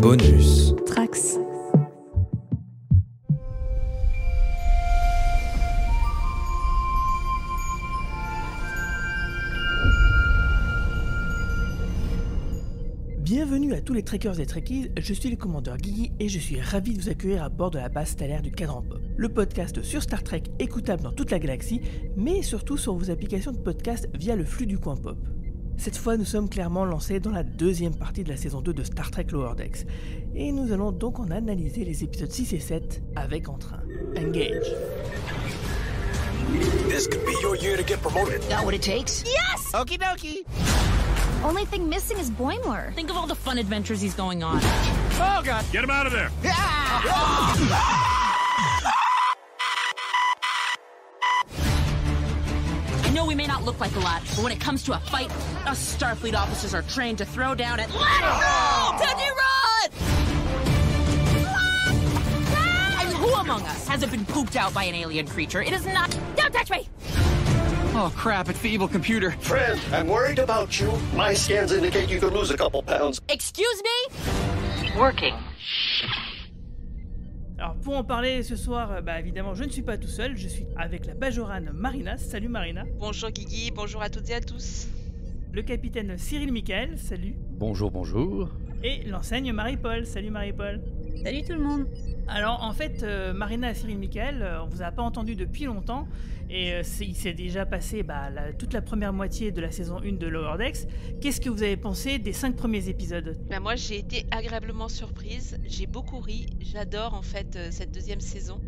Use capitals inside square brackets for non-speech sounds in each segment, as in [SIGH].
Bonus. Trax. Bienvenue à tous les trekkers et trekkies, je suis le commandeur Guigui et je suis ravi de vous accueillir à bord de la base stellaire du Cadran Pop, le podcast sur Star Trek écoutable dans toute la galaxie, mais surtout sur vos applications de podcast via le flux du coin pop. Cette fois, nous sommes clairement lancés dans la deuxième partie de la saison 2 de Star Trek Lower Decks, et nous allons donc en analyser les épisodes 6 et 7 avec entrain. Engage. This could be your year to get promoted. Got what it takes? Yes! Okie dokie! Only thing missing is Boimler. Think of all the fun adventures he's going on. Oh, God! Get him out of there! Yeah! look like a lot, but when it comes to a fight, us Starfleet officers are trained to throw down at Let And who among us hasn't been pooped out by an alien creature? It is not... Don't touch me! Oh, crap, it's the evil computer. Friend, I'm worried about you. My scans indicate you could lose a couple pounds. Excuse me? Working. Alors pour en parler ce soir, euh, bah évidemment je ne suis pas tout seul, je suis avec la Bajorane Marina. Salut Marina. Bonjour Guigui, bonjour à toutes et à tous. Le capitaine Cyril Michael, salut. Bonjour, bonjour. Et l'enseigne Marie-Paul, salut Marie-Paul. Salut tout le monde alors en fait, euh, Marina et Cyril Michael, euh, on vous a pas entendu depuis longtemps et euh, il s'est déjà passé bah, toute la première moitié de la saison 1 de Lower Decks. Qu'est-ce que vous avez pensé des cinq premiers épisodes bah, Moi j'ai été agréablement surprise, j'ai beaucoup ri, j'adore en fait cette deuxième saison.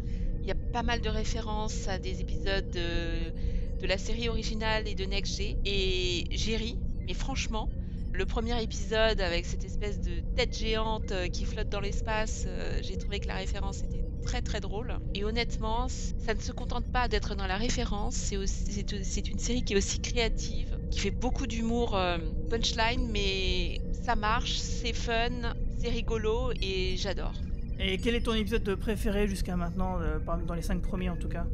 Il y a pas mal de références à des épisodes de, la série originale et de Next G et j'ai ri, mais franchement, le premier épisode avec cette espèce de tête géante euh, qui flotte dans l'espace, euh, j'ai trouvé que la référence était très très drôle. Et honnêtement, ça ne se contente pas d'être dans la référence, c'est une série qui est aussi créative, qui fait beaucoup d'humour euh, punchline, mais ça marche, c'est fun, c'est rigolo et j'adore. Et quel est ton épisode préféré jusqu'à maintenant, dans les cinq premiers en tout cas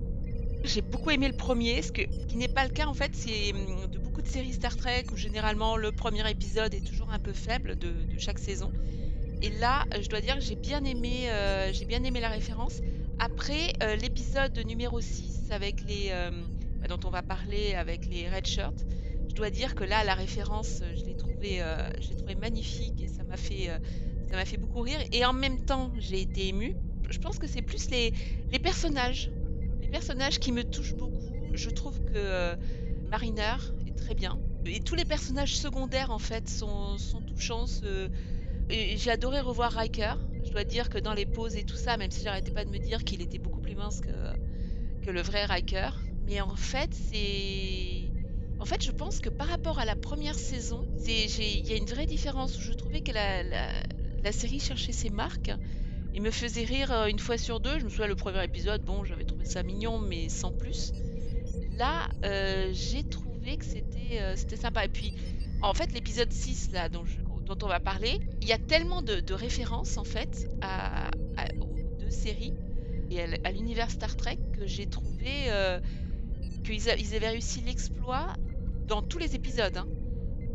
j'ai beaucoup aimé le premier, ce, qui n'est pas le cas en fait, c'est hum, de beaucoup de séries Star Trek où généralement le premier épisode est toujours un peu faible de, chaque saison. Et là, je dois dire que j'ai bien, aimé, euh, j'ai bien aimé la référence. Après, euh, l'épisode numéro 6 avec les, euh, bah, dont on va parler avec les Red Shirts, je dois dire que là, la référence, je l'ai trouvée trouvé magnifique et ça m'a fait, ça m'a fait beaucoup rire. Et en même temps, j'ai été émue. Je pense que c'est plus les, les personnages personnage qui me touche beaucoup. Je trouve que euh, Mariner est très bien. Et tous les personnages secondaires, en fait, sont, touchants. J'ai adoré revoir Riker. Je dois dire que dans les pauses et tout ça, même si j'arrêtais pas de me dire qu'il était beaucoup plus mince que, le vrai Riker. Mais en fait, c'est. En fait, je pense que par rapport à la première saison, il y a une vraie différence où je trouvais que la série cherchait ses marques. Il me faisait rire euh, une fois sur deux. Je me souviens, le premier épisode, bon, j'avais trouvé ça mignon, mais sans plus. Là, euh, j'ai trouvé que c'était euh, c'était sympa. Et puis, en fait, l'épisode 6, là, dont, on va parler, il y a tellement de, références, en fait, aux deux séries et à, l'univers Star Trek que j'ai trouvé qu'ils avaient réussi l'exploit dans tous les épisodes. Hein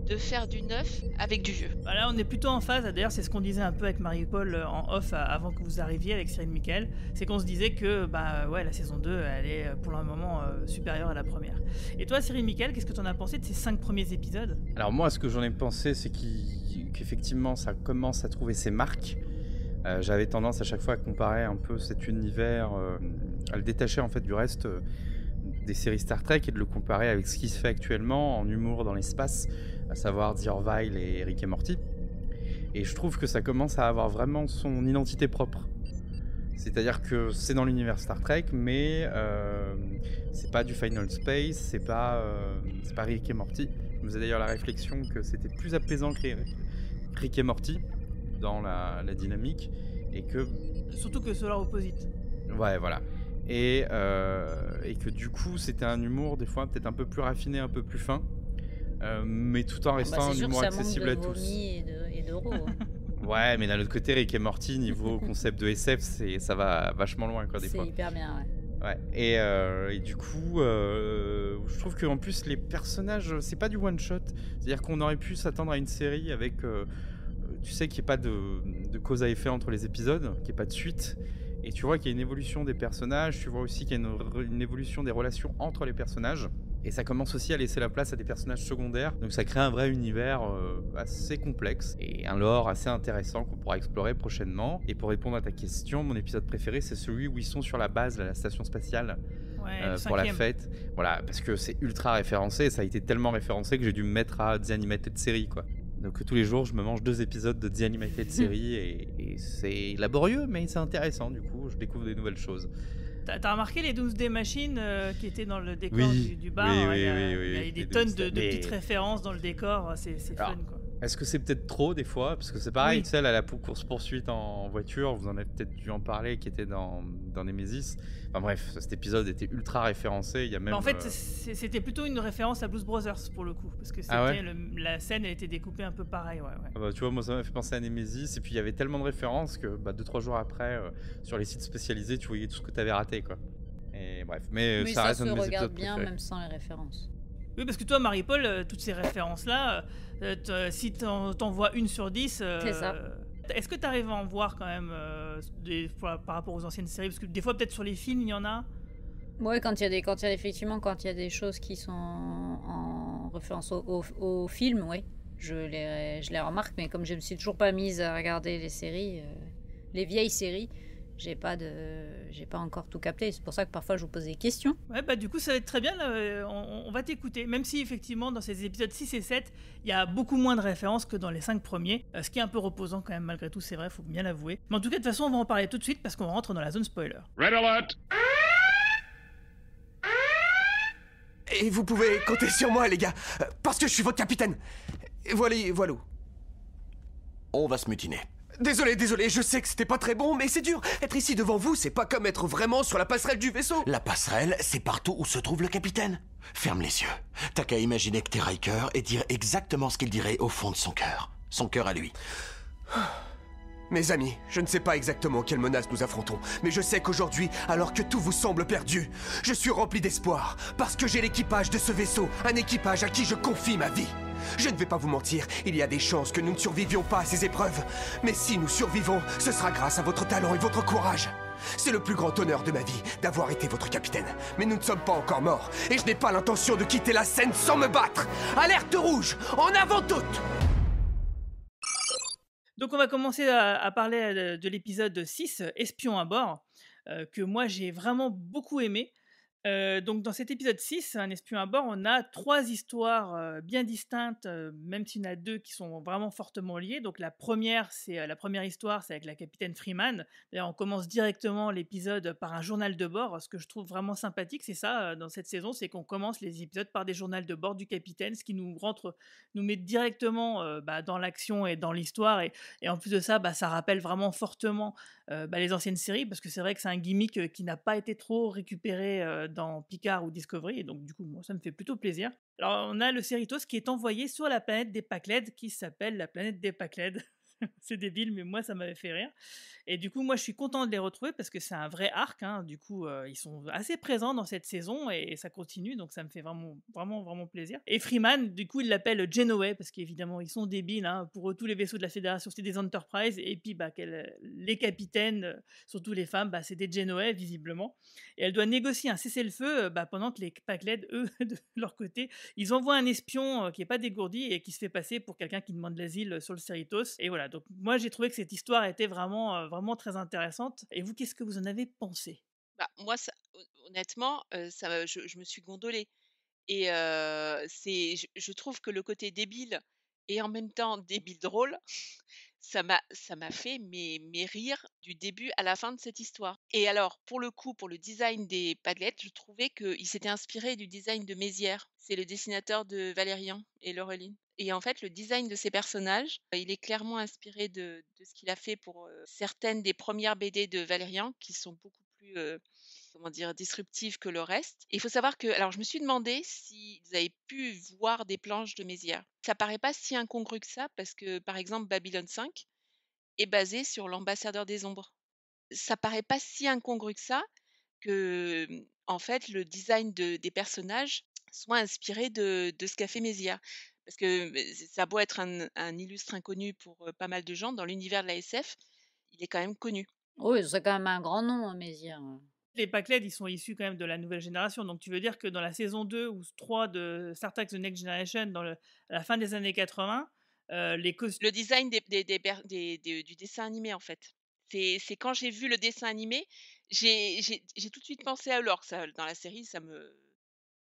de faire du neuf avec du jeu Voilà, on est plutôt en phase. D'ailleurs, c'est ce qu'on disait un peu avec Marie-Paul euh, en off euh, avant que vous arriviez avec Cyril Michael. C'est qu'on se disait que bah euh, ouais, la saison 2, elle est pour le moment supérieure à la première. Et toi, Cyril Michael, qu'est-ce que tu en as pensé de ces cinq premiers épisodes Alors, moi, ce que j'en ai pensé, c'est qu'effectivement, ça commence à trouver ses marques. J'avais tendance à chaque fois à comparer un peu cet univers, à le détacher en fait du reste des séries Star Trek et de le comparer avec ce qui se fait actuellement en humour dans l'espace à savoir The et Rick et Morty. Et je trouve que ça commence à avoir vraiment son identité propre. C'est-à-dire que c'est dans l'univers Star Trek, mais euh, c'est pas du Final Space, c'est pas, euh, Rick et Morty. Je me faisais d'ailleurs la réflexion que c'était plus apaisant que Rick et Morty dans la, dynamique, et que surtout que cela Opposite. Ouais, voilà. Euh, et que du coup, c'était un humour des fois peut-être un peu plus raffiné, un peu plus fin, euh, mais tout en ah bah, restant du moins accessible à tous. Et de, [LAUGHS] ouais, mais d'un autre côté, Rick et Morty, niveau [LAUGHS] concept de SF, ça va vachement loin quoi, des fois. C'est hyper bien, ouais. Euh, et, du coup, euh, je trouve qu'en plus, les personnages, c'est pas du one shot. C'est-à-dire qu'on aurait pu s'attendre à une série avec, tu sais, qu'il n'y a pas de, cause à effet entre les épisodes, qu'il n'y ait pas de suite. Et tu vois qu'il y a une évolution des personnages, tu vois aussi qu'il y a une, évolution des relations entre les personnages. Et ça commence aussi à laisser la place à des personnages secondaires. Donc ça crée un vrai univers euh, assez complexe et un lore assez intéressant qu'on pourra explorer prochainement. Et pour répondre à ta question, mon épisode préféré, c'est celui où ils sont sur la base, la station spatiale. Euh, pour la fête. Voilà, parce que c'est ultra référencé, ça a été tellement référencé que j'ai dû me mettre à The animated Series. quoi. Donc tous les jours, je me mange deux épisodes de The Animated [LAUGHS] Series et c'est laborieux, mais c'est intéressant. Du coup, je découvre des nouvelles choses. T'as remarqué les des Machines euh, qui étaient dans le décor du, bar hein, Il y a, des tonnes de, de, petites références dans le décor, c'est fun quoi. Est-ce que c'est peut-être trop des fois Parce que c'est pareil, celle à la course-poursuite en voiture, vous en avez peut-être dû en parler, qui était dans, dans Nemesis. Enfin bref, cet épisode était ultra référencé. Il y a même, en fait, euh, c'était plutôt une référence à Blues Brothers pour le coup. Parce que ah la scène, a était découpée un peu pareil. Ah bah, tu vois, moi ça m'a fait penser à Nemesis. Et puis il y avait tellement de références que 2-3 bah, jours après, euh, sur les sites spécialisés, tu voyais tout ce que tu avais raté. quoi. Et bref, mais, ça, reste se regarde bien même sans les références. Oui, parce que toi, Marie-Paul, euh, toutes ces références-là, euh, euh, si t'en, t'en vois une sur dix. Est-ce que tu arrives à en voir quand même des, par, par, rapport aux anciennes séries Parce que des fois, peut-être sur les films, il y en a. Oui, quand il y a des, quand y a, effectivement, quand il y a des choses qui sont en référence au, au, au film, oui, je les, je les remarque. Mais comme je me suis toujours pas mise à regarder les séries, les vieilles séries, j'ai pas de j'ai pas encore tout capté c'est pour ça que parfois je vous pose des questions ouais bah du coup ça va être très bien là, euh, on, va t'écouter même si effectivement dans ces épisodes 6 et 7 il y a beaucoup moins de références que dans les 5 premiers euh, ce qui est un peu reposant quand même malgré tout c'est vrai faut bien l'avouer mais en tout cas de toute façon on va en parler tout de suite parce qu'on rentre dans la zone spoiler Red Alert et vous pouvez compter sur moi les gars euh, parce que je suis votre capitaine voilà voilà on va se mutiner Désolé, désolé, je sais que c'était pas très bon, mais c'est dur. Être ici devant vous, c'est pas comme être vraiment sur la passerelle du vaisseau. La passerelle, c'est partout où se trouve le capitaine. Ferme les yeux. T'as qu'à imaginer que t'es Riker et dire exactement ce qu'il dirait au fond de son cœur. Son cœur à lui. Mes amis, je ne sais pas exactement quelle menace nous affrontons, mais je sais qu'aujourd'hui, alors que tout vous semble perdu, je suis rempli d'espoir, parce que j'ai l'équipage de ce vaisseau, un équipage à qui je confie ma vie. Je ne vais pas vous mentir, il y a des chances que nous ne survivions pas à ces épreuves, mais si nous survivons, ce sera grâce à votre talent et votre courage. C'est le plus grand honneur de ma vie d'avoir été votre capitaine. Mais nous ne sommes pas encore morts, et je n'ai pas l'intention de quitter la scène sans me battre. Alerte rouge, en avant toutes donc on va commencer à, parler euh, de, l'épisode 6, Espion à bord, euh, que moi j'ai vraiment beaucoup aimé. Euh, donc dans cet épisode 6, Un espion à bord, on a trois histoires euh, bien distinctes, euh, même s'il y en a deux qui sont vraiment fortement liées. Donc la première, c'est la première histoire, c'est avec la capitaine Freeman. D'ailleurs, on commence directement l'épisode par un journal de bord. Ce que je trouve vraiment sympathique, c'est ça dans cette saison, c'est qu'on commence les épisodes par des journaux de bord du capitaine, ce qui nous rentre, nous met directement bah, dans l'action et dans l'histoire. Et, en plus de ça, bah, ça rappelle vraiment fortement euh, bah, les anciennes séries, parce que c'est vrai que c'est un gimmick euh, qui n'a pas été trop récupéré euh, dans Picard ou Discovery, et donc du coup, moi, ça me fait plutôt plaisir. Alors, on a le Cerritos qui est envoyé sur la planète des Pacled, qui s'appelle la planète des Pacled. [LAUGHS] c'est débile, mais moi, ça m'avait fait rire. Et du coup, moi, je suis content de les retrouver parce que c'est un vrai arc. Hein. Du coup, euh, ils sont assez présents dans cette saison et, ça continue, donc ça me fait vraiment, vraiment, vraiment plaisir. Et Freeman, du coup, il l'appelle Genoway parce qu'évidemment, ils sont débiles. Hein, pour eux, tous les vaisseaux de la Fédération, c'est des Enterprise. Et puis, bah, euh, les capitaines, euh, surtout les femmes, bah, c'est des visiblement. Et elle doit négocier un cessez-le-feu bah, pendant que les Pacled, eux, [LAUGHS] de leur côté, ils envoient un espion qui n'est pas dégourdi et qui se fait passer pour quelqu'un qui demande l'asile sur le Cerritos. Et voilà, donc moi j'ai trouvé que cette histoire était vraiment, euh, vraiment très intéressante. Et vous, qu'est-ce que vous en avez pensé bah, Moi, ça, honnêtement, euh, ça, je, me suis gondolée. Et euh, c'est, je, trouve que le côté débile et en même temps débile drôle [LAUGHS] ça m'a ça m'a fait mes, rires du début à la fin de cette histoire. Et alors pour le coup pour le design des Padlettes, je trouvais qu'il s'était inspiré du design de Mézières. C'est le dessinateur de Valérian et Laureline. Et en fait, le design de ces personnages, euh, il est clairement inspiré de, ce qu'il a fait pour euh, certaines des premières BD de Valérian, qui sont beaucoup plus euh, comment dire, disruptive que le reste. il faut savoir que, alors je me suis demandé si vous avaient pu voir des planches de Mézières. Ça paraît pas si incongru que ça, parce que par exemple, Babylone 5 est basé sur l'ambassadeur des ombres. Ça paraît pas si incongru que ça que, en fait, le design de, des personnages soit inspiré de, de ce qu'a fait Mézières parce que ça a beau être un, un, illustre inconnu pour euh, pas mal de gens, dans l'univers de la SF, il est quand même connu. Oui, c'est quand même un grand nom, hein, Mézières. Les packlets, ils sont issus quand même de la nouvelle génération. Donc, tu veux dire que dans la saison 2 ou 3 de Star Trek The Next Generation, dans à la fin des années 80, euh, les Le design des, des, des, du dessin animé, en fait. C'est quand j'ai vu le dessin animé, j'ai tout de suite pensé à Lorx. Dans la série, ça me.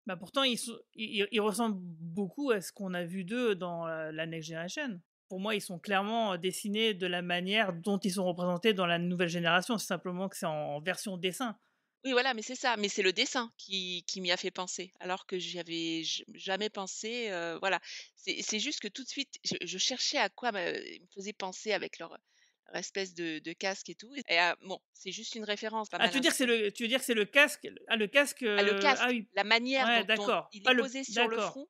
Bah pourtant, ils, ils ressemblent beaucoup à ce qu'on a vu d'eux dans euh, la Next Generation. Pour moi, ils sont clairement euh, dessinés de la manière dont ils sont représentés dans la nouvelle génération. C'est simplement que c'est en version dessin. Oui, voilà, mais c'est ça. Mais c'est le dessin qui, m'y a fait penser, alors que n'y avais jamais pensé. Euh, voilà, c'est juste que tout de suite, je, cherchais à quoi me, ils me faisaient penser avec leur, espèce de, casque et tout. Et bon, c'est juste une référence, Ah, hein. tu veux dire que c'est le, casque Ah, le casque. Ah, euh, ah oui. la manière dont, il est posé sur le front,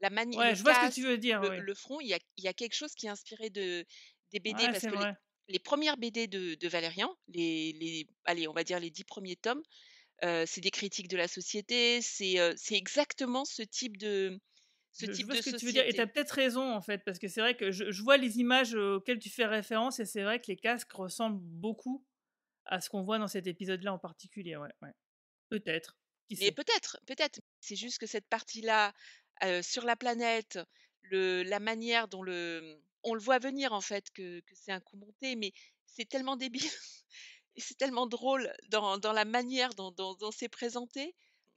la manière, je vois ce que tu veux dire. le, front, il y, a, quelque chose qui est inspiré de des BD parce que les premières BD de, de Valérian, les, allez, on va dire les dix premiers tomes, euh, c'est des critiques de la société, c'est euh, exactement ce type de, ce type vois de ce que tu veux dire, et tu as peut-être raison en fait, parce que c'est vrai que je, vois les images euh, auxquelles tu fais référence, et c'est vrai que les casques ressemblent beaucoup à ce qu'on voit dans cet épisode-là en particulier. Ouais, ouais. Peut-être. et peut-être, peut-être. C'est juste que cette partie-là, sur la planète, le, la manière dont le, on le voit venir en fait que, c'est un coup monté, mais c'est tellement débile, [LAUGHS] c'est tellement drôle dans, la manière dont, s'est c'est présenté.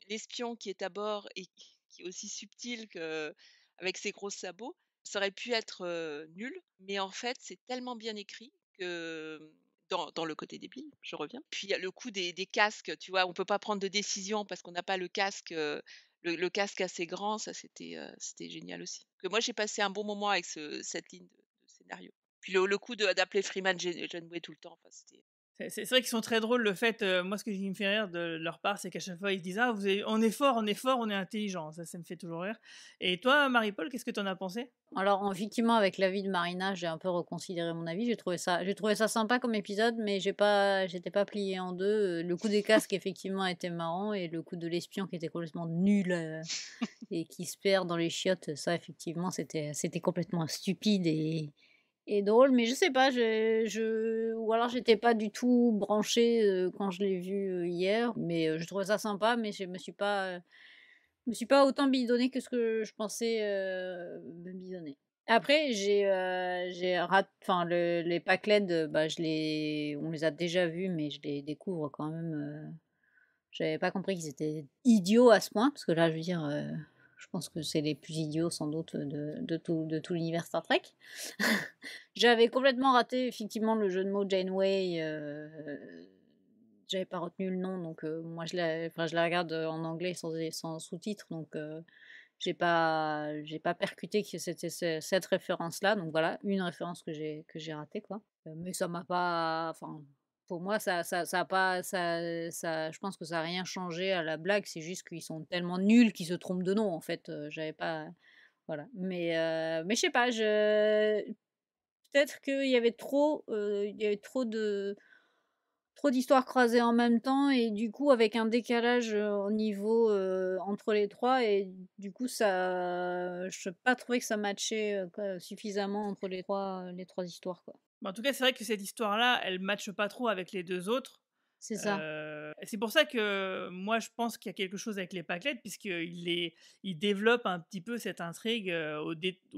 L'espion qui est à bord et qui est aussi subtil que, avec ses gros sabots, ça aurait pu être euh, nul, mais en fait c'est tellement bien écrit que dans, le côté débile, je reviens. Puis le coup des, casques, tu vois, on ne peut pas prendre de décision parce qu'on n'a pas le casque euh, le, casque assez grand, ça c'était euh, c'était génial aussi. Que moi j'ai passé un bon moment avec cette ligne de, scénario. Puis le, coup d'appeler Freeman j'ai tout le temps, enfin, c'était c'est vrai qu'ils sont très drôles. Le fait, euh, moi, ce qui me fait rire de leur part, c'est qu'à chaque fois, ils disent Ah, on est fort, on est fort, on est intelligent. Ça, ça me fait toujours rire. Et toi, Marie-Paul, qu'est-ce que tu en as pensé Alors, effectivement, avec l'avis de Marina, j'ai un peu reconsidéré mon avis. J'ai trouvé ça, j'ai trouvé ça sympa comme épisode, mais j'ai pas, j'étais pas pliée en deux. Euh, le coup des [LAUGHS] casques, effectivement, était marrant, et le coup de l'espion qui était complètement nul euh, et qui se perd dans les chiottes, ça, effectivement, c'était, c'était complètement stupide et et drôle, mais je sais pas, je, je... ou alors j'étais pas du tout branchée euh, quand je l'ai vu euh, hier, mais euh, je trouvais ça sympa, mais je me suis pas, me suis pas autant bidonnée que ce que je pensais me bidonner. Après, j'ai, enfin les pack bah je les, on les a déjà vus, mais je les découvre quand même. J'avais pas compris qu'ils étaient idiots à ce point, parce que là, je veux dire je pense que c'est les plus idiots sans doute de, de tout, de tout l'univers Star Trek. [LAUGHS] J'avais complètement raté effectivement le jeu de mots Janeway. Euh, j'avais pas retenu le nom, donc euh, moi je la, je la regarde en anglais sans, sans sous-titres, donc euh, j'ai pas, j'ai pas percuté que c'était cette référence-là. Donc voilà, une référence que j'ai que j'ai ratée quoi. Mais ça m'a pas, enfin pour moi, ça, ça, ça ça, euh, ça, je pense que ça a rien changé à la blague. C'est juste qu'ils sont tellement nuls qu'ils se trompent de nom. En fait, euh, j'avais pas, voilà. Mais, euh, mais je sais pas. peut-être qu'il y avait trop, il y avait trop de, trop d'histoires croisées en même temps et du coup avec un décalage au niveau entre les trois et du coup ça, je pas trouvé que ça matchait suffisamment entre les trois, les trois histoires quoi. Bah, en tout cas, c'est vrai que cette histoire-là, elle matche pas trop avec les deux autres. C'est ça. c'est pour ça que moi, je pense qu'il y a quelque chose avec les puisque puisqu'il les, il développe un petit peu cette intrigue au,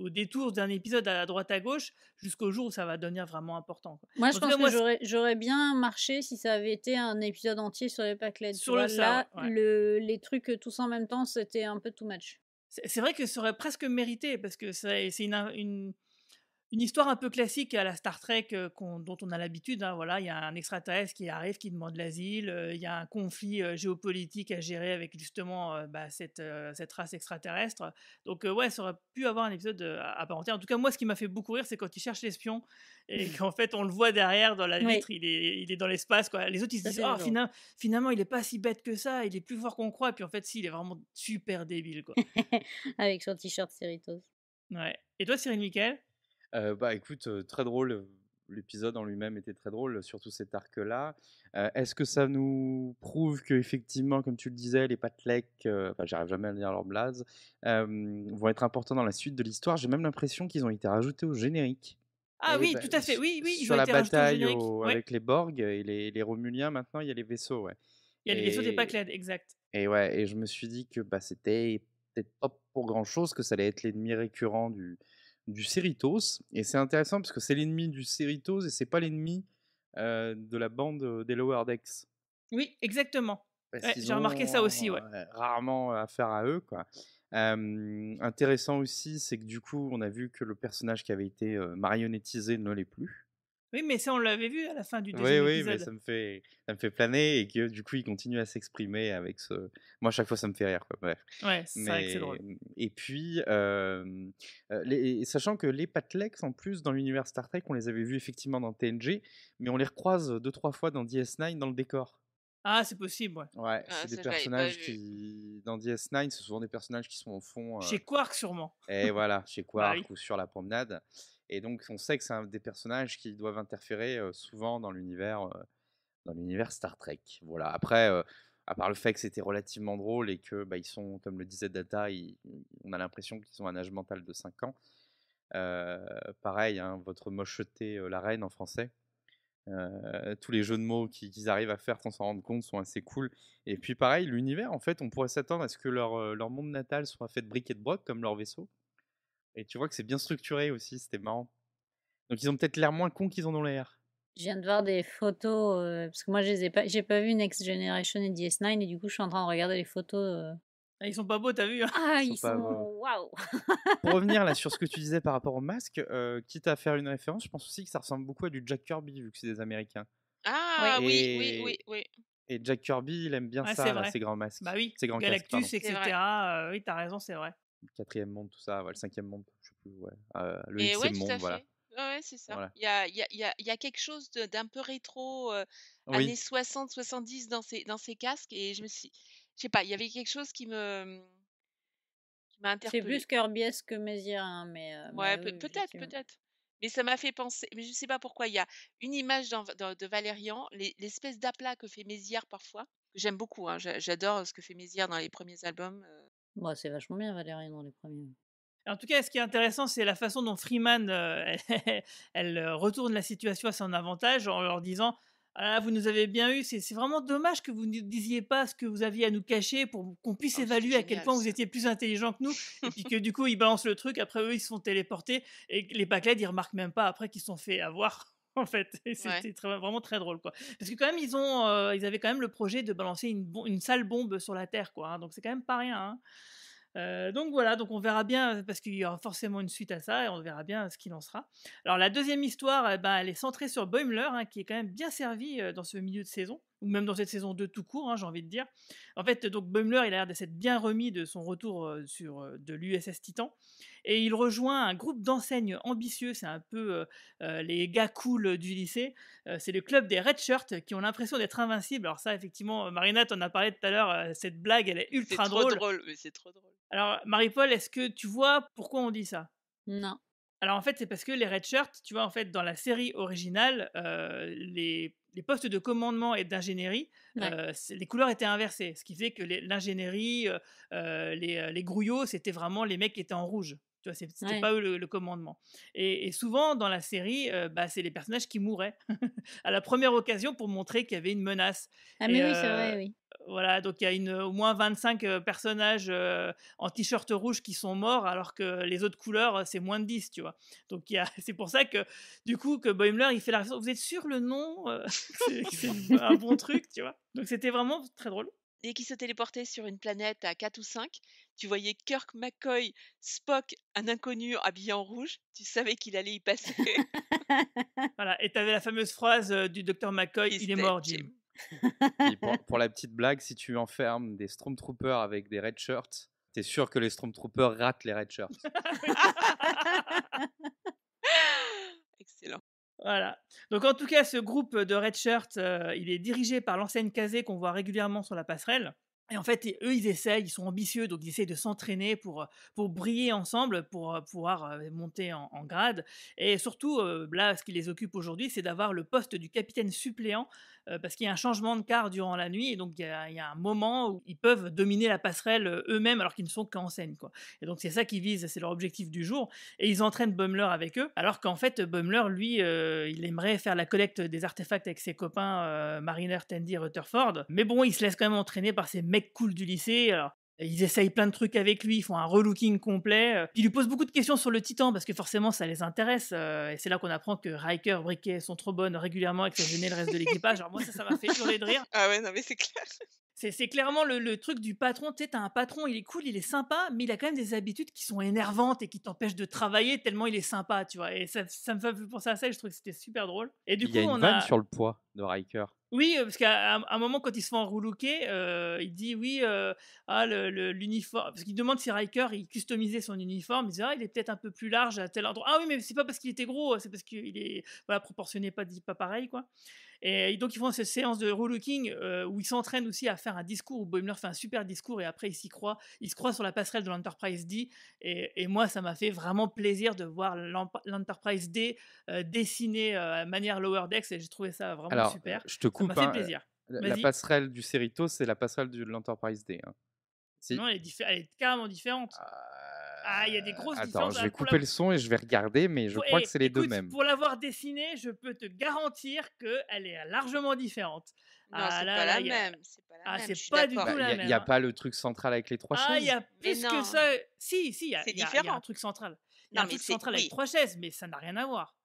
détour d'un épisode à la droite à gauche, jusqu'au jour où ça va devenir vraiment important. Moi, je pense que j'aurais bien marché si ça avait été un épisode entier sur les paclettes. Sur le Là, les trucs euh, tous en même temps, c'était un peu too much. C'est vrai que ça aurait presque mérité, parce que c'est une une histoire un peu classique à la Star Trek euh, dont on a l'habitude. Hein, voilà, il y a un extraterrestre qui arrive, qui demande l'asile. Euh, il y a un conflit euh, géopolitique à gérer avec justement bah, cette, cette, race extraterrestre. Donc ouais, ça aurait pu avoir un épisode à En tout cas, moi, ce qui m'a fait beaucoup rire, c'est quand il cherche l'espion et mmh. qu'en fait, on le voit derrière dans la vitre. Il, est, il est dans l'espace. Quoi. Les autres, ils se disent, oh, finalement, il est pas si bête que ça. Il est plus fort qu'on croit. Et puis en fait, si, il est vraiment super débile. Quoi. [LAUGHS] avec son t-shirt Cerritos. Ouais. Et toi, Cyril Miquel bah écoute, très drôle. L'épisode en lui-même était très drôle, surtout cet arc-là. Est-ce que ça nous prouve que effectivement, comme tu le disais, les Patlek, enfin, j'arrive jamais à dire leur blase, vont être importants dans la suite de l'histoire. J'ai même l'impression qu'ils ont été rajoutés au générique. Ah oui, bah, tout à fait, oui, oui. Sur la bataille avec les Borg et les, les, Romuliens, maintenant, il y a les vaisseaux, ouais. Il y a les vaisseaux des Patlec, exact. Et ouais, et je me suis dit que bah, c'était peut-être pas pour grand-chose que ça allait être l'ennemi récurrent du, du Cerritos. Et c'est intéressant parce que c'est l'ennemi du Cerritos et c'est pas l'ennemi euh, de la bande euh, des Lower Decks. Oui, exactement. J'ai remarqué ça aussi, ouais. rarement euh, affaire à eux, quoi. intéressant aussi, c'est que du coup, on a vu que le personnage qui avait été marionnettisé ne l'est plus. Oui, mais ça, on l'avait vu à la fin du deuxième oui, épisode. Oui, mais ça me, fait, ça me fait planer et que du coup, il continue à s'exprimer avec ce. Moi, à chaque fois, ça me fait rire. Quoi. Ouais, c'est vrai que c'est drôle. Et puis, sachant que les Patlex, en plus, dans l'univers Star Trek, on les avait vus effectivement dans TNG, mais on les recroise deux, trois fois dans DS9 dans le décor. Ah, c'est possible, ouais. Ouais, c'est ah, des personnages qui. Dans DS9, c'est souvent des personnages qui sont au fond. Chez Quark, sûrement. Et voilà, chez bah Quark ou sur la promenade. Et donc, on sait que c'est un des personnages qui doivent interférer souvent dans l'univers, dans l'univers Star Trek. Voilà. Après, à part le fait que c'était relativement drôle et que bah, ils sont, comme le disait Data, on a l'impression qu'ils ont un âge mental de 5 ans. pareil, hein, votre mocheté, la reine en français. tous les jeux de mots qu'ils arrivent à faire sans s'en rendre compte sont assez cool. Et puis pareil, l'univers, en fait, on pourrait s'attendre à ce que leur, leur monde natal soit fait de briques et de broc comme leur vaisseau. Et tu vois que c'est bien structuré aussi, c'était marrant. Donc ils ont peut-être l'air moins cons qu'ils en ont l'air. Je viens de voir des photos, euh, parce que moi je n'ai pas, j'ai pas vu Next Generation et DS9, et du coup je suis en train de regarder les photos. Euh. Ah, ils sont pas beaux, t'as vu hein. Ah, ils, sont. Waouh Pour revenir là [LAUGHS] sur ce que tu disais par rapport au masque, euh, quitte à faire une référence, je pense aussi que ça ressemble beaucoup à du Jack Kirby, vu que c'est des Américains. Ah oui, oui, oui, oui. Et Jack Kirby, il aime bien ça, ces ses grands masques. Bah oui, grands Galactus, etc. oui, t'as raison, c'est vrai quatrième monde, tout ça, le cinquième monde, je sais plus, ouais, euh, le et monde, voilà. c'est ça. Il y, a, quelque chose d'un peu rétro, euh, années 60, 70 dans ces, dans ces casques. Et je me suis. Je sais pas, il y avait quelque chose qui me. Qui m'a interpellé C'est plus Kerbiès que Mézière, hein, euh, mais. ouais, peut-être, peut-être. Mais ça m'a fait penser. Mais je sais pas pourquoi. Il y a une image de Valérian, l'espèce d'aplat que fait Mézière parfois. que J'aime beaucoup, hein, j'adore euh, ce que fait Mézière dans les premiers albums. Bah, c'est vachement bien Valérie dans les premiers. En tout cas, ce qui est intéressant, c'est la façon dont Freeman euh, [LAUGHS] elle, euh, retourne la situation à son avantage en leur disant ah, Vous nous avez bien eu, c'est vraiment dommage que vous ne disiez pas ce que vous aviez à nous cacher pour qu'on puisse ah, évaluer à quel point vous étiez plus intelligent que nous. [LAUGHS] et puis que du coup, ils balancent le truc, après eux, ils sont téléportés et les Paclades, ils remarquent même pas après qu'ils sont fait avoir en fait. c'était vraiment très drôle, quoi. Parce que quand même, ils ont, euh, ils avaient quand même le projet de balancer une, sale bombe sur la Terre, quoi. Hein. donc c'est quand même pas rien. Hein. Euh, donc voilà, donc on verra bien euh, parce qu'il y aura forcément une suite à ça et on verra bien ce qu'il en sera. Alors la deuxième histoire, eh ben, elle est centrée sur Boimler, hein, qui est quand même bien servi dans ce milieu de saison ou même dans cette saison 2 tout court, hein, j'ai envie de dire. En fait, donc Bumler, il a l'air de s'être bien remis de son retour sur de l'USS Titan, et il rejoint un groupe d'enseignes ambitieux, c'est un peu les gars cool du lycée, c'est le club des Red Shirts, qui ont l'impression d'être invincibles. Alors ça, effectivement, Marina, on as parlé tout à l'heure, cette blague, elle est ultra drôle. C'est trop drôle, mais c'est trop drôle. Alors, Marie-Paul, est-ce que tu vois pourquoi on dit ça Non. Alors en fait, c'est parce que les Red Shirts, tu vois, en fait, dans la série originale, les les postes de commandement et d'ingénierie, euh, les couleurs étaient inversées, ce qui faisait que l'ingénierie, euh, euh, les, les, grouillots, c'était vraiment les mecs qui étaient en rouge. Tu vois, c'était pas eux le, commandement. Et, souvent, dans la série, euh, bah, c'est les personnages qui mouraient [LAUGHS] à la première occasion pour montrer qu'il y avait une menace. Ah, mais oui, c'est euh, vrai, oui. Voilà, donc il y a une, au moins 25 euh, personnages en t-shirt rouge qui sont morts, alors que les autres couleurs, c'est moins de 10, tu vois. Donc [LAUGHS] c'est pour ça que, du coup, que Boimler, il fait la Vous êtes sûr le nom [LAUGHS] C'est un bon truc, tu vois. Donc c'était vraiment très drôle. Et qui se téléportait sur une planète à 4 ou 5, tu voyais Kirk, McCoy, Spock, un inconnu habillé en rouge, tu savais qu'il allait y passer. [LAUGHS] voilà, et tu avais la fameuse phrase euh, du docteur McCoy, il est mort, Jim. [LAUGHS] pour, la petite blague, si tu enfermes des Stormtroopers avec des red shirts, es sûr que les Stormtroopers ratent les red shirts. [LAUGHS] Excellent. Voilà. Donc en tout cas, ce groupe de red shirts, euh, il est dirigé par l'ancienne casée qu'on voit régulièrement sur la passerelle. Et en fait, eux, ils essayent, ils sont ambitieux, donc ils essayent de s'entraîner pour, euh, pour briller ensemble, pour euh, pouvoir euh, monter en, grade. Et surtout, là, ce qui les occupe aujourd'hui, c'est d'avoir le poste du capitaine suppléant euh, parce qu'il y a un changement de quart durant la nuit, et donc il y, a, un moment où ils peuvent dominer la passerelle euh, eux-mêmes alors qu'ils ne sont qu'en scène. Quoi. Et donc c'est ça qu'ils visent, c'est leur objectif du jour, et ils entraînent Bumler avec eux, alors qu'en fait Bumler, lui, euh, il aimerait faire la collecte des artefacts avec ses copains Mariner, Tandy, Rutherford, mais bon, il se laisse quand même entraîner par ces mecs cool du lycée, alors ils essayent plein de trucs avec lui, ils font un relooking complet. Euh. Ils lui posent beaucoup de questions sur le Titan parce que forcément ça les intéresse. Euh, et c'est là qu'on apprend que Riker, Briquet sont trop bonnes régulièrement et que ça gênait le reste de l'équipage. Alors moi ça, ça m'a fait hurler de rire. [LAUGHS] Ah ouais, non mais c'est clair. C'est, clairement le, truc du patron. Tu sais, t'as un patron, il est cool, il est sympa, mais il a quand même des habitudes qui sont énervantes et qui t'empêchent de travailler tellement il est sympa, tu vois. Et ça, ça me fait penser à ça et je trouve que c'était super drôle. Et du il coup, y a une on a... sur le poids de Riker. Oui, parce qu'à un moment, quand ils se font enroulouquer, euh, il dit oui, euh, ah, l'uniforme. parce qu'il demande si Riker, il customisait son uniforme. Il dit ah, il est peut-être un peu plus large à tel endroit. Ah oui, mais c'est pas parce qu'il était gros, c'est parce qu'il est proportionné pas, pas pareil, quoi. Et euh, donc ils font cette séance de relooking euh, où ils s'entraînent aussi à faire un discours où Boimler fait un super discours et après ils s'y croit, ils se croient sur la passerelle de l'Enterprise D. Et, et moi, ça m'a fait vraiment plaisir de voir l'Enterprise D euh, dessiner euh, à manière Lower Decks et j'ai trouvé ça vraiment Alors, super. Je te coupe. Ça m'a fait hein, plaisir. La passerelle du Cerito, c'est la passerelle de l'Enterprise D. Hein. Non, elle est, elle est, carrément différente. Ah. Ah, il y a des grosses Attends, je vais couper le son et je vais regarder, mais je crois que c'est les deux mêmes. Pour l'avoir dessinée, je peux te garantir qu'elle est largement différente. ah, c'est pas, la même. C'est pas la ah, C'est pas du tout bah, la même. Il n'y a pas le truc central avec les trois chaises. Ah, il y a plus que ça. Si, si, il y, a, un truc central. Il y a truc central avec trois chaises, mais ça n'a rien à voir.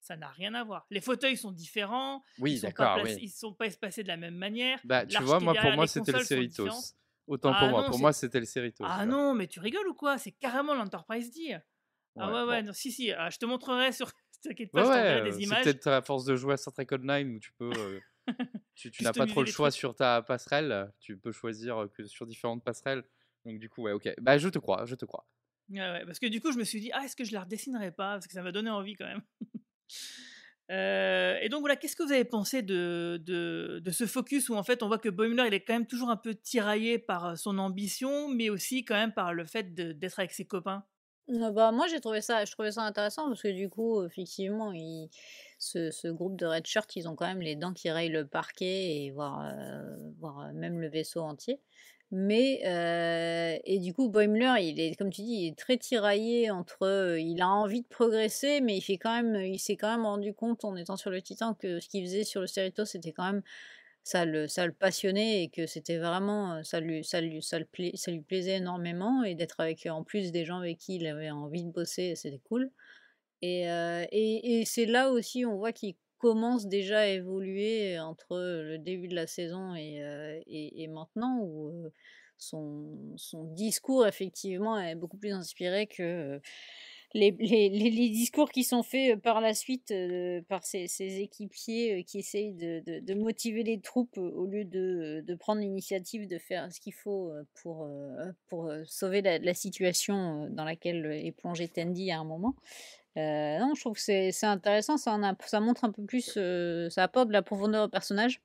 Ça n'a rien à voir. Les fauteuils sont différents. Oui, d'accord. Ils ne sont pas espacés de la même manière. Bah, tu vois, moi, pour moi, c'était le Cerritos. Autant pour ah moi. Pour moi, c'était le to Ah non, mais tu rigoles ou quoi C'est carrément l'Enterprise D. ah ouais, ouais. Non, si, si. Ah, je te montrerai sur. [LAUGHS] T'inquiète pas, ouais, des euh, images. C'est peut-être à force de jouer à Star Trek Online où tu peux. Euh, [LAUGHS] tu, n'as pas trop le choix sur ta passerelle. Tu peux choisir que sur différentes passerelles. Donc du coup, ouais, ok. Bah, je te crois, je te crois. Ouais, ouais, parce que du coup, je me suis dit, ah, est-ce que je la redessinerai pas Parce que ça m'a donné envie quand même. [LAUGHS] et donc voilà, qu'est-ce que vous avez pensé de, ce focus où en fait on voit que Boehmler il est quand même toujours un peu tiraillé par son ambition, mais aussi quand même par le fait d'être avec ses copains ah bah, moi j'ai trouvé ça, ça intéressant parce que du coup effectivement ce, groupe de red Shirt ils ont quand même les dents qui rayent le parquet et voire, voire même le vaisseau entier. Mais et du coup, Boimler, il est comme tu dis, il est très tiraillé entre. il a envie de progresser, mais il fait quand même, il s'est quand même rendu compte en étant sur le Titan que ce qu'il faisait sur le Cerito, c'était quand même ça le ça le passionnait et que c'était vraiment ça lui ça lui ça lui plaisait énormément et d'être avec en plus des gens avec qui il avait envie de bosser, c'était cool. Et, et, et c'est là aussi on voit qu'il commence déjà à évoluer entre le début de la saison et, maintenant, où son, discours, effectivement, est beaucoup plus inspiré que les, discours qui sont faits par la suite par ces, équipiers qui essayent de, motiver les troupes au lieu de, prendre l'initiative de faire ce qu'il faut pour, pour sauver la, situation dans laquelle est plongé Tandy à un moment. Euh, non, je trouve que c'est intéressant, ça, ça montre un peu plus, euh, ça apporte de la profondeur au personnage,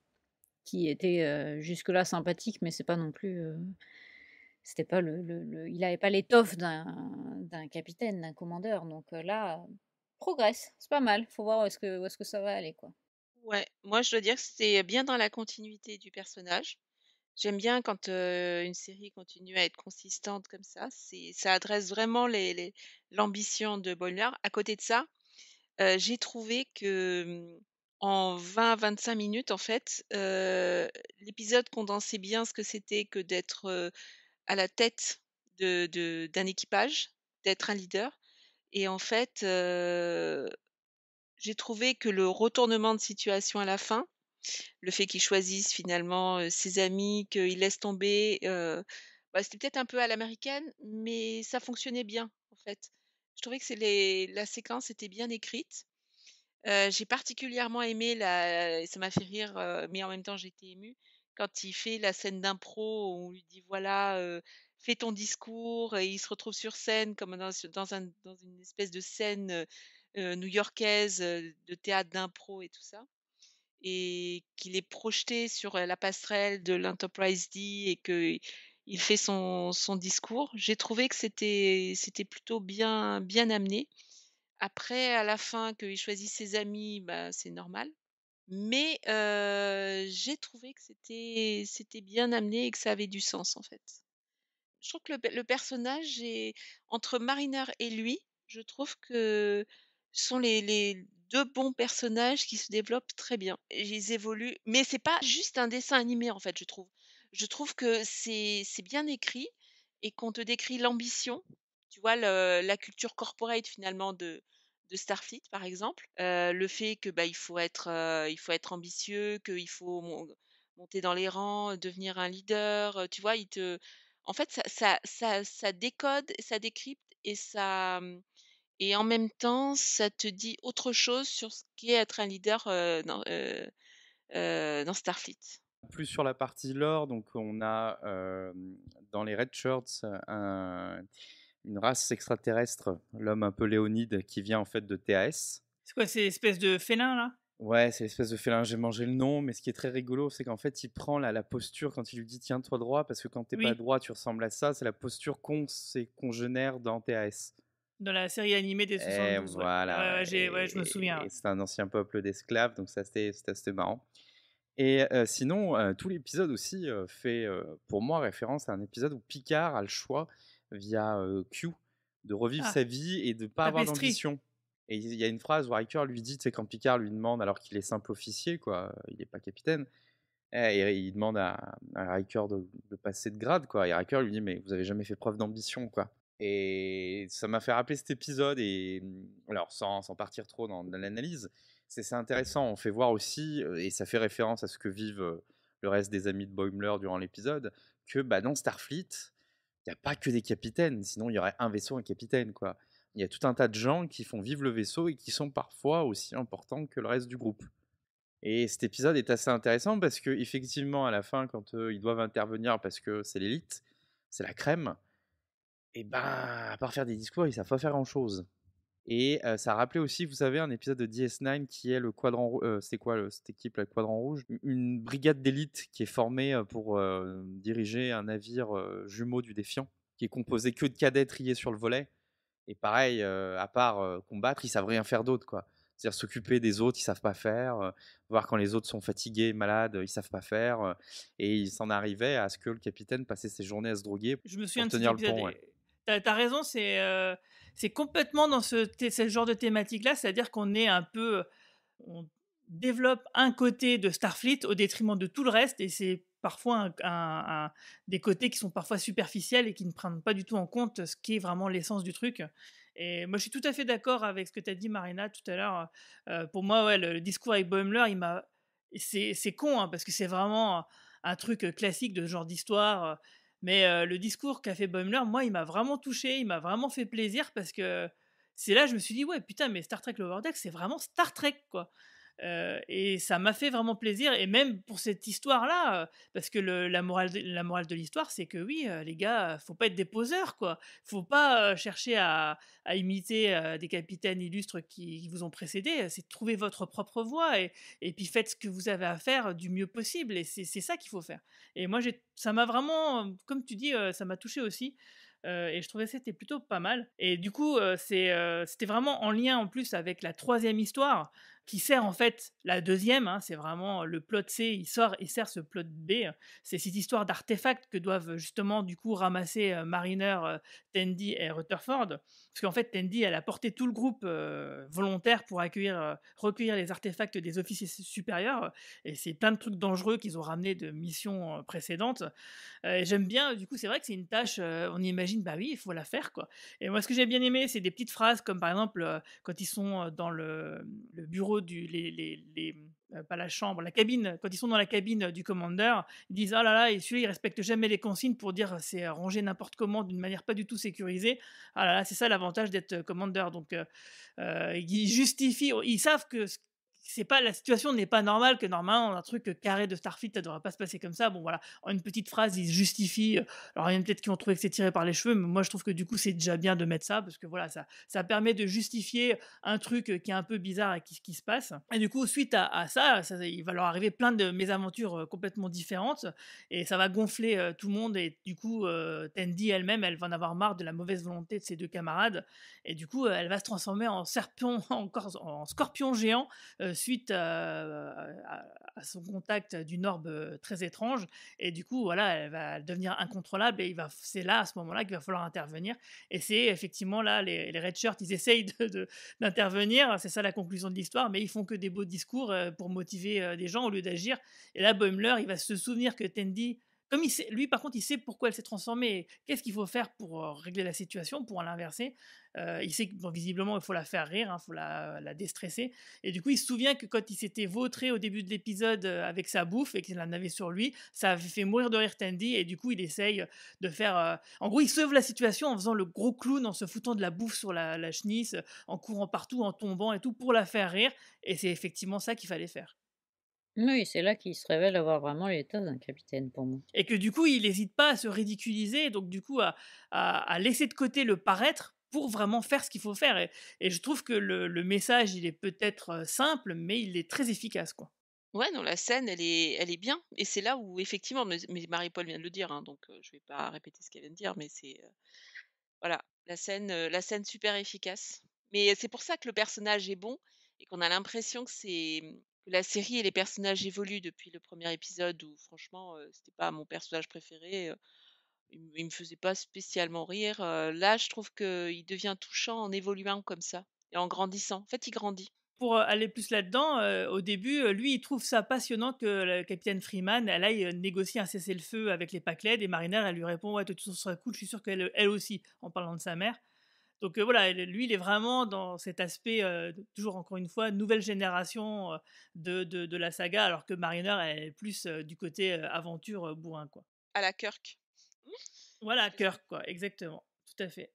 qui était euh, jusque-là sympathique, mais c'est pas non plus. c'était pas le, il n'avait pas l'étoffe d'un capitaine, d'un commandeur, donc là, progresse, c'est pas mal, faut voir où est-ce que, est que ça va aller, quoi. Ouais, moi je dois dire que c'était bien dans la continuité du personnage. J'aime bien quand une série continue à être consistante comme ça. C'est, ça adresse vraiment les, l'ambition de Bonheur. À côté de ça, j'ai trouvé que mmh, en 20-25 minutes, en fait, l'épisode condensait bien ce que c'était que d'être à la tête de, d'un équipage, d'être un leader. Et en fait, j'ai trouvé que le retournement de situation à la fin le fait qu'il choisisse finalement ses amis, qu'il laisse tomber, bah, c'était peut-être un peu à l'américaine, mais ça fonctionnait bien en fait. Je trouvais que la séquence était bien écrite. j'ai particulièrement aimé la, ça m'a fait rire, mais en même temps j'étais émue quand il fait la scène d'impro où on lui dit voilà fais ton discours et il se retrouve sur scène comme dans, une espèce de scène euh, new-yorkaise de théâtre d'impro et tout ça et qu'il est projeté sur la passerelle de l'Enterprise D et que il fait son, son discours. J'ai trouvé que c'était c'était plutôt bien bien amené. Après, à la fin, qu'il choisit ses amis, bah, c'est normal. Mais j'ai trouvé que c'était c'était bien amené et que ça avait du sens en fait. Je trouve que le, personnage est entre Mariner et lui, je trouve que sont les, les, deux bons personnages qui se développent très bien. Ils évoluent, mais c'est pas juste un dessin animé en fait, je trouve. Je trouve que c'est bien écrit et qu'on te décrit l'ambition, tu vois, la culture corporate finalement de, de Starfleet par exemple, euh, le fait que bah, il faut être euh, il faut être ambitieux, qu'il faut monter dans les rangs, devenir un leader, euh, tu vois, il te en fait ça, ça, ça décode, ça décrypte et ça hum, et en même temps, ça te dit autre chose sur ce qu'est être un leader euh, dans, euh, euh Starfleet. Plus sur la partie lore, donc on a euh, dans les Red Shirts une race extraterrestre, l'homme un peu léonide qui vient en fait de TAS. C'est quoi, c'est espèce de félin là Ouais, c'est l'espèce de félin, j'ai mangé le nom, mais ce qui est très rigolo, c'est qu'en fait, il prend la, posture quand il lui dit tiens-toi droit, parce que quand t'es pas droit, tu ressembles à ça, c'est la posture qu'on, qu'on génère dans TAS dans la série animée des 72. Voilà. Ouais. ouais, je me souviens. C'est un ancien peuple d'esclaves, donc ça c'était assez marrant. Et euh, sinon, euh, tout l'épisode aussi euh, fait pour moi référence à un épisode où Picard a le choix via Q de revivre ah. sa vie et de ne pas avoir d'ambition. Et il y a une phrase où Riker lui dit, c'est quand Picard lui demande, alors qu'il est simple officier, quoi, il n'est pas capitaine, eh, et il demande à, Riker de, de, passer de grade, quoi. Et Riker lui dit, mais vous avez jamais fait preuve d'ambition, quoi. Et ça m'a fait rappeler cet épisode, et mmh, alors sans, partir trop dans, l'analyse, c'est intéressant, on fait voir aussi, et ça fait référence à ce que vivent le reste des amis de Boimler durant l'épisode, que bah, dans Starfleet, il n'y a pas que des capitaines, sinon il y aurait un vaisseau, un capitaine. quoi. Il y a tout un tas de gens qui font vivre le vaisseau et qui sont parfois aussi importants que le reste du groupe. Et cet épisode est assez intéressant parce que effectivement à la fin, quand ils doivent intervenir parce que c'est l'élite, c'est la crème, et ben, à part faire des discours, ils savent pas faire grand-chose. Et ça rappelait aussi, vous savez, un épisode de DS9 qui est le quadrant c'est quoi cette équipe, le quadrant rouge Une brigade d'élite qui est formée pour diriger un navire jumeau du défiant, qui est composé que de cadets triés sur le volet. Et pareil, à part combattre, ils savent rien faire d'autre, quoi. C'est-à-dire s'occuper des autres, ils savent pas faire. voir quand les autres sont fatigués, malades, ils savent pas faire. et il s'en arrivait à ce que le capitaine passait ses journées à se droguer. Je me souviens pour tenir le pont, T'as raison, c'est euh, complètement dans ce, genre de thématique-là, c'est-à-dire qu'on est un peu. On développe un côté de Starfleet au détriment de tout le reste, et c'est parfois des côtés qui sont parfois superficiels et qui ne prennent pas du tout en compte ce qui est vraiment l'essence du truc. Et moi, je suis tout à fait d'accord avec ce que tu as dit, Marina, tout à l'heure. Euh, pour moi, ouais, le, discours avec Boimler, il C'est, con, hein, parce que c'est vraiment un truc classique de ce genre d'histoire. Euh, mais le discours qu'a fait Boimler, moi, il m'a vraiment touché, il m'a vraiment fait plaisir parce que c'est là je me suis dit, ouais, putain, mais Star Trek Lower Deck, c'est vraiment Star Trek, quoi. Euh, et ça m'a fait vraiment plaisir, et même pour cette histoire-là, euh, parce que la, morale de, la morale de l'histoire, c'est que oui, euh, les gars, faut pas être des poseurs, quoi. Faut pas chercher à, imiter des capitaines illustres qui, vous ont précédé, c'est trouver votre propre voie, et, puis faites ce que vous avez à faire du mieux possible, et c'est ça qu'il faut faire. Et moi, ça m'a vraiment, comme tu dis, ça m'a touché aussi. et je trouvais que c'était plutôt pas mal. Et du coup, c'est c'était vraiment en lien en plus avec la troisième histoire qui sert en fait la deuxième, hein, c'est vraiment le plot C, il sort et sert ce plot B. Hein. C'est cette histoire d'artefacts que doivent justement du coup ramasser euh, Mariner, euh, Tandy et Rutherford. Parce qu'en fait, Tendi, elle a porté tout le groupe volontaire pour accueillir, recueillir les artefacts des officiers supérieurs. Et c'est plein de trucs dangereux qu'ils ont ramenés de missions précédentes. et j'aime bien, du coup, c'est vrai que c'est une tâche, on imagine, bah oui, il faut la faire, quoi. Et moi, ce que j'ai bien aimé, c'est des petites phrases comme par exemple, quand ils sont dans le, bureau du. les, les euh, pas la chambre, la cabine, quand ils sont dans la cabine euh, du commandeur, ils disent Ah là là, et celui-là, il respecte jamais les consignes pour dire euh, c'est rangé n'importe comment, d'une manière pas du tout sécurisée. Ah là là, c'est ça l'avantage d'être commandeur. Donc, ils justifient, ils savent que c'est pas la situation n'est pas normale que normalement un truc euh, carré de Starfleet ça devrait pas se passer comme ça bon voilà en une petite phrase ils justifient euh, alors il y en a peut-être qui ont trouvé que c'est tiré par les cheveux mais moi je trouve que du coup c'est déjà bien de mettre ça parce que voilà ça ça permet de justifier un truc euh, qui est un peu bizarre et qui, qui se passe et du coup suite à, ça, il va leur arriver plein de mésaventures complètement différentes et ça va gonfler tout le monde et du coup euh, Tandy elle-même elle va en avoir marre de la mauvaise volonté de ses deux camarades et du coup elle va se transformer en serpent [LAUGHS] en, scorpion géant suite euh, à, son contact d'une orbe euh, très étrange. Et du coup, voilà, elle va devenir incontrôlable et c'est là, à ce moment-là, qu'il va falloir intervenir. Et c'est effectivement là, les, les Red Shirts, ils essayent d'intervenir. C'est ça la conclusion de l'histoire, mais ils font que des beaux discours euh, pour motiver des gens au lieu d'agir. Et là, Boimler, il va se souvenir que Tendy lui, par contre, il sait pourquoi elle s'est transformée. Qu'est-ce qu'il faut faire pour régler la situation, pour l'inverser Il sait que, visiblement, il faut la faire rire, il hein, faut la, déstresser. Et du coup, il se souvient que quand il s'était vautré au début de l'épisode avec sa bouffe et qu'il en avait sur lui, ça avait fait mourir de rire Tandy. Et du coup, il essaye de faire. En gros, il sauve la situation en faisant le gros clown, en se foutant de la bouffe sur la, la chenisse, en courant partout, en tombant et tout, pour la faire rire. Et c'est effectivement ça qu'il fallait faire. Oui, c'est là qu'il se révèle avoir vraiment l'état d'un capitaine pour moi. Et que du coup, il n'hésite pas à se ridiculiser, donc du coup, à, à, laisser de côté le paraître pour vraiment faire ce qu'il faut faire. Et, je trouve que le, message, il est peut-être simple, mais il est très efficace, quoi. Ouais, non, la scène, elle est, elle est bien. Et c'est là où, effectivement, mais, Marie-Paul vient de le dire, hein, donc je je vais pas répéter ce qu'elle vient de dire, mais c'est. voilà, la scène, la scène super efficace. Mais c'est pour ça que le personnage est bon et qu'on a l'impression que c'est mmh, la série et les personnages évoluent depuis le premier épisode où franchement euh, c'était pas mon personnage préféré. Euh, il, me faisait pas spécialement rire. Euh, là, je trouve qu'il devient touchant en évoluant comme ça et en grandissant. En fait, il grandit. Pour aller plus là-dedans, au début, lui, il trouve ça passionnant que la capitaine Freeman, elle aille négocier un cessez-le-feu avec les Pac-Led et Mariner, elle lui répond Ouais, tu te sur je suis sûre qu'elle elle aussi, en parlant de sa mère. Donc voilà, lui, il est vraiment dans cet aspect, toujours encore une fois, nouvelle génération de, la saga, alors que Mariner est plus du côté aventure bourrin, À la Kirk. Voilà, Kirk, quoi, exactement tout à fait.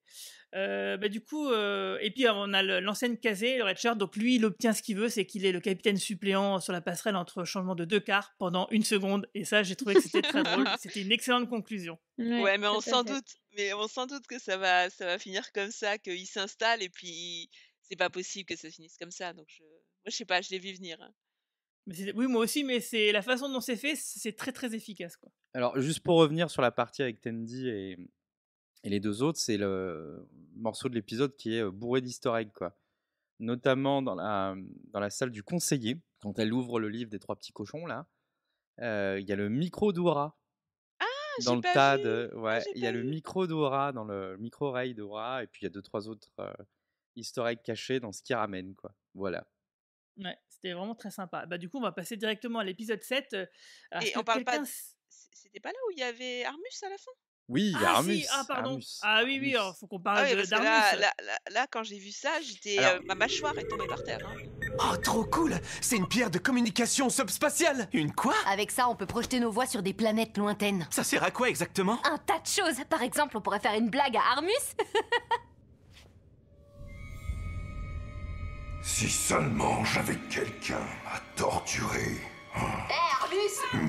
Euh, bah, du coup, euh, et puis on a l'ancienne Kazé, le Redshirt. Donc lui, il obtient ce qu'il veut, c'est qu'il est le capitaine suppléant sur la passerelle entre changement de deux quarts pendant une seconde. Et ça, j'ai trouvé que c'était très drôle. [LAUGHS] C'était une excellente conclusion. Ouais, mais on s'en doute. Mais on s'en doute que ça va, ça va finir comme ça, qu'il s'installe et puis c'est pas possible que ça finisse comme ça. Donc je, moi, je sais pas, je l'ai vu venir. Hein. mais c'est oui, moi aussi, mais c'est la façon dont c'est fait, c'est très très efficace. Quoi. Alors, juste pour revenir sur la partie avec Tendy et, et les deux autres, c'est le morceau de l'épisode qui est bourré d'easter quoi. Notamment dans la, mmh, dans la salle du conseiller, quand elle ouvre le livre des trois petits cochons, là, il y a le micro d'Oura ah, dans le tas de. Ah, ouais, il y a le micro d'Oura dans le micro-oreille d'Oura. et puis il y a deux, trois autres euh, cachés dans ce qui ramène, quoi. Voilà. Ouais, c'était vraiment très sympa. Bah, du coup, on va passer directement à l'épisode 7. et on parle pas. C'était pas là où il y avait Armus à la fin oui, ah ah Armus. ah, oui, oui, oh, faut qu'on parle ah là, quand j'ai vu ça, j'étais, euh, ma mâchoire est tombée par terre. Hein. Oh, trop cool C'est une pierre de communication subspatiale Une quoi Avec ça, on peut projeter nos voix sur des planètes lointaines. Ça sert à quoi exactement Un tas de choses. Par exemple, on pourrait faire une blague à Armus. [LAUGHS] si seulement j'avais quelqu'un à torturer. Hé, hein. eh, Armus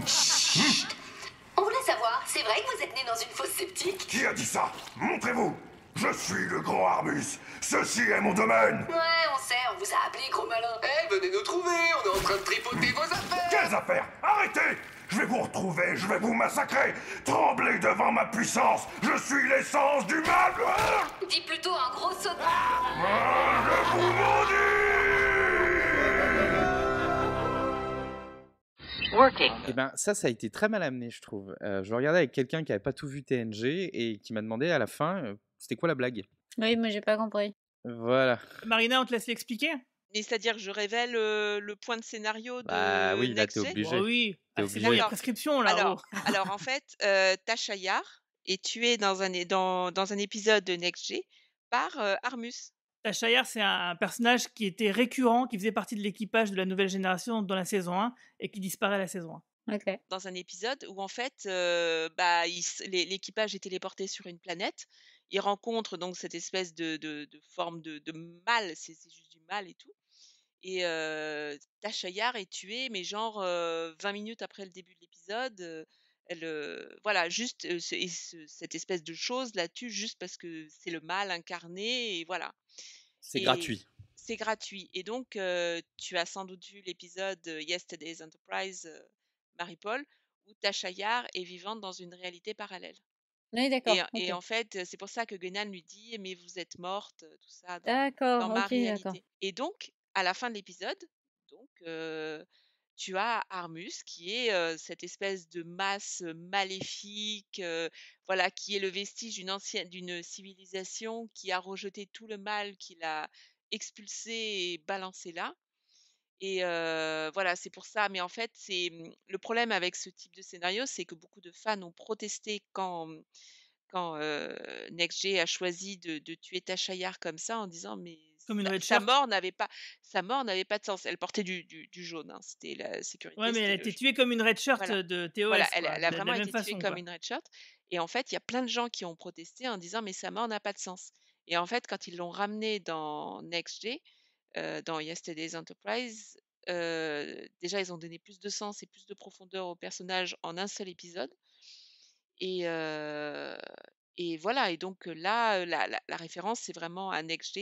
on voulait savoir, c'est vrai que vous êtes né dans une fosse sceptique Qui a dit ça Montrez-vous Je suis le grand Arbus Ceci est mon domaine Ouais, on sait, on vous a appelé, gros malin Eh, venez nous trouver On est en train de tripoter vos affaires Quelles affaires Arrêtez je vais vous retrouver, je vais vous massacrer Tremblez devant ma puissance Je suis l'essence du mal Dis plutôt un gros saut ah, Je vous Working. Et eh ben ça, ça a été très mal amené, je trouve. Euh, je regardais avec quelqu'un qui n'avait pas tout vu TNG et qui m'a demandé à la fin, euh, c'était quoi la blague Oui, moi j'ai pas compris. Voilà. Marina, on te laisse l'expliquer c'est-à-dire, je révèle euh, le point de scénario de. Ah oui, t'es ah, obligé. oui, la prescription, là. Alors, oh. [LAUGHS] alors en fait, Tasha Yar est tuée dans un, épisode de Next G par Armus. Ashayar, c'est un personnage qui était récurrent, qui faisait partie de l'équipage de la nouvelle génération dans la saison 1 et qui disparaît la saison 1. Dans un épisode où en fait, euh, bah, l'équipage est téléporté sur une planète, il rencontre donc cette espèce de, forme de, mal, c'est juste du mal et tout. Et euh, est tuée, mais genre 20 euh, minutes après le début de l'épisode. Euh, elle, voilà, juste cette espèce de chose la tue juste parce que c'est le mal incarné et voilà. C'est gratuit. C'est gratuit. Et donc, tu as sans doute vu l'épisode Yesterday's Enterprise, Marie-Paul, où Tasha est vivante dans une réalité parallèle. Oui, d'accord. Et, en fait, c'est pour ça que Gwenan lui dit Mais vous êtes morte, tout ça, dans, ma réalité. Et donc, à la fin de l'épisode, donc tu as Armus qui est cette espèce de masse maléfique, voilà, qui est le vestige d'une ancienne, d'une civilisation qui a rejeté tout le mal qu'il a expulsé et balancé là. Et voilà, c'est pour ça. Mais en fait, c'est mmh, le problème avec ce type de scénario, c'est que beaucoup de fans ont protesté quand quand NextG a choisi de, de tuer Tachayar comme ça, en disant mais sa, mort n'avait pas, sa mort n'avait pas de sens. Elle portait du, du, jaune. Hein, c'était la sécurité. Ouais, mais elle a été tuée comme une red shirt de théo Voilà, elle, a vraiment été tuée comme une red shirt. Et en fait, il y a plein de gens qui ont protesté en disant mais sa mort n'a pas de sens. Et en fait, quand ils l'ont ramenée dans Next euh, dans Yesterday's Enterprise, euh, déjà ils ont donné plus de sens et plus de profondeur au personnage en un seul épisode. Et, euh, et voilà, et donc là, la, la, référence, c'est vraiment à Next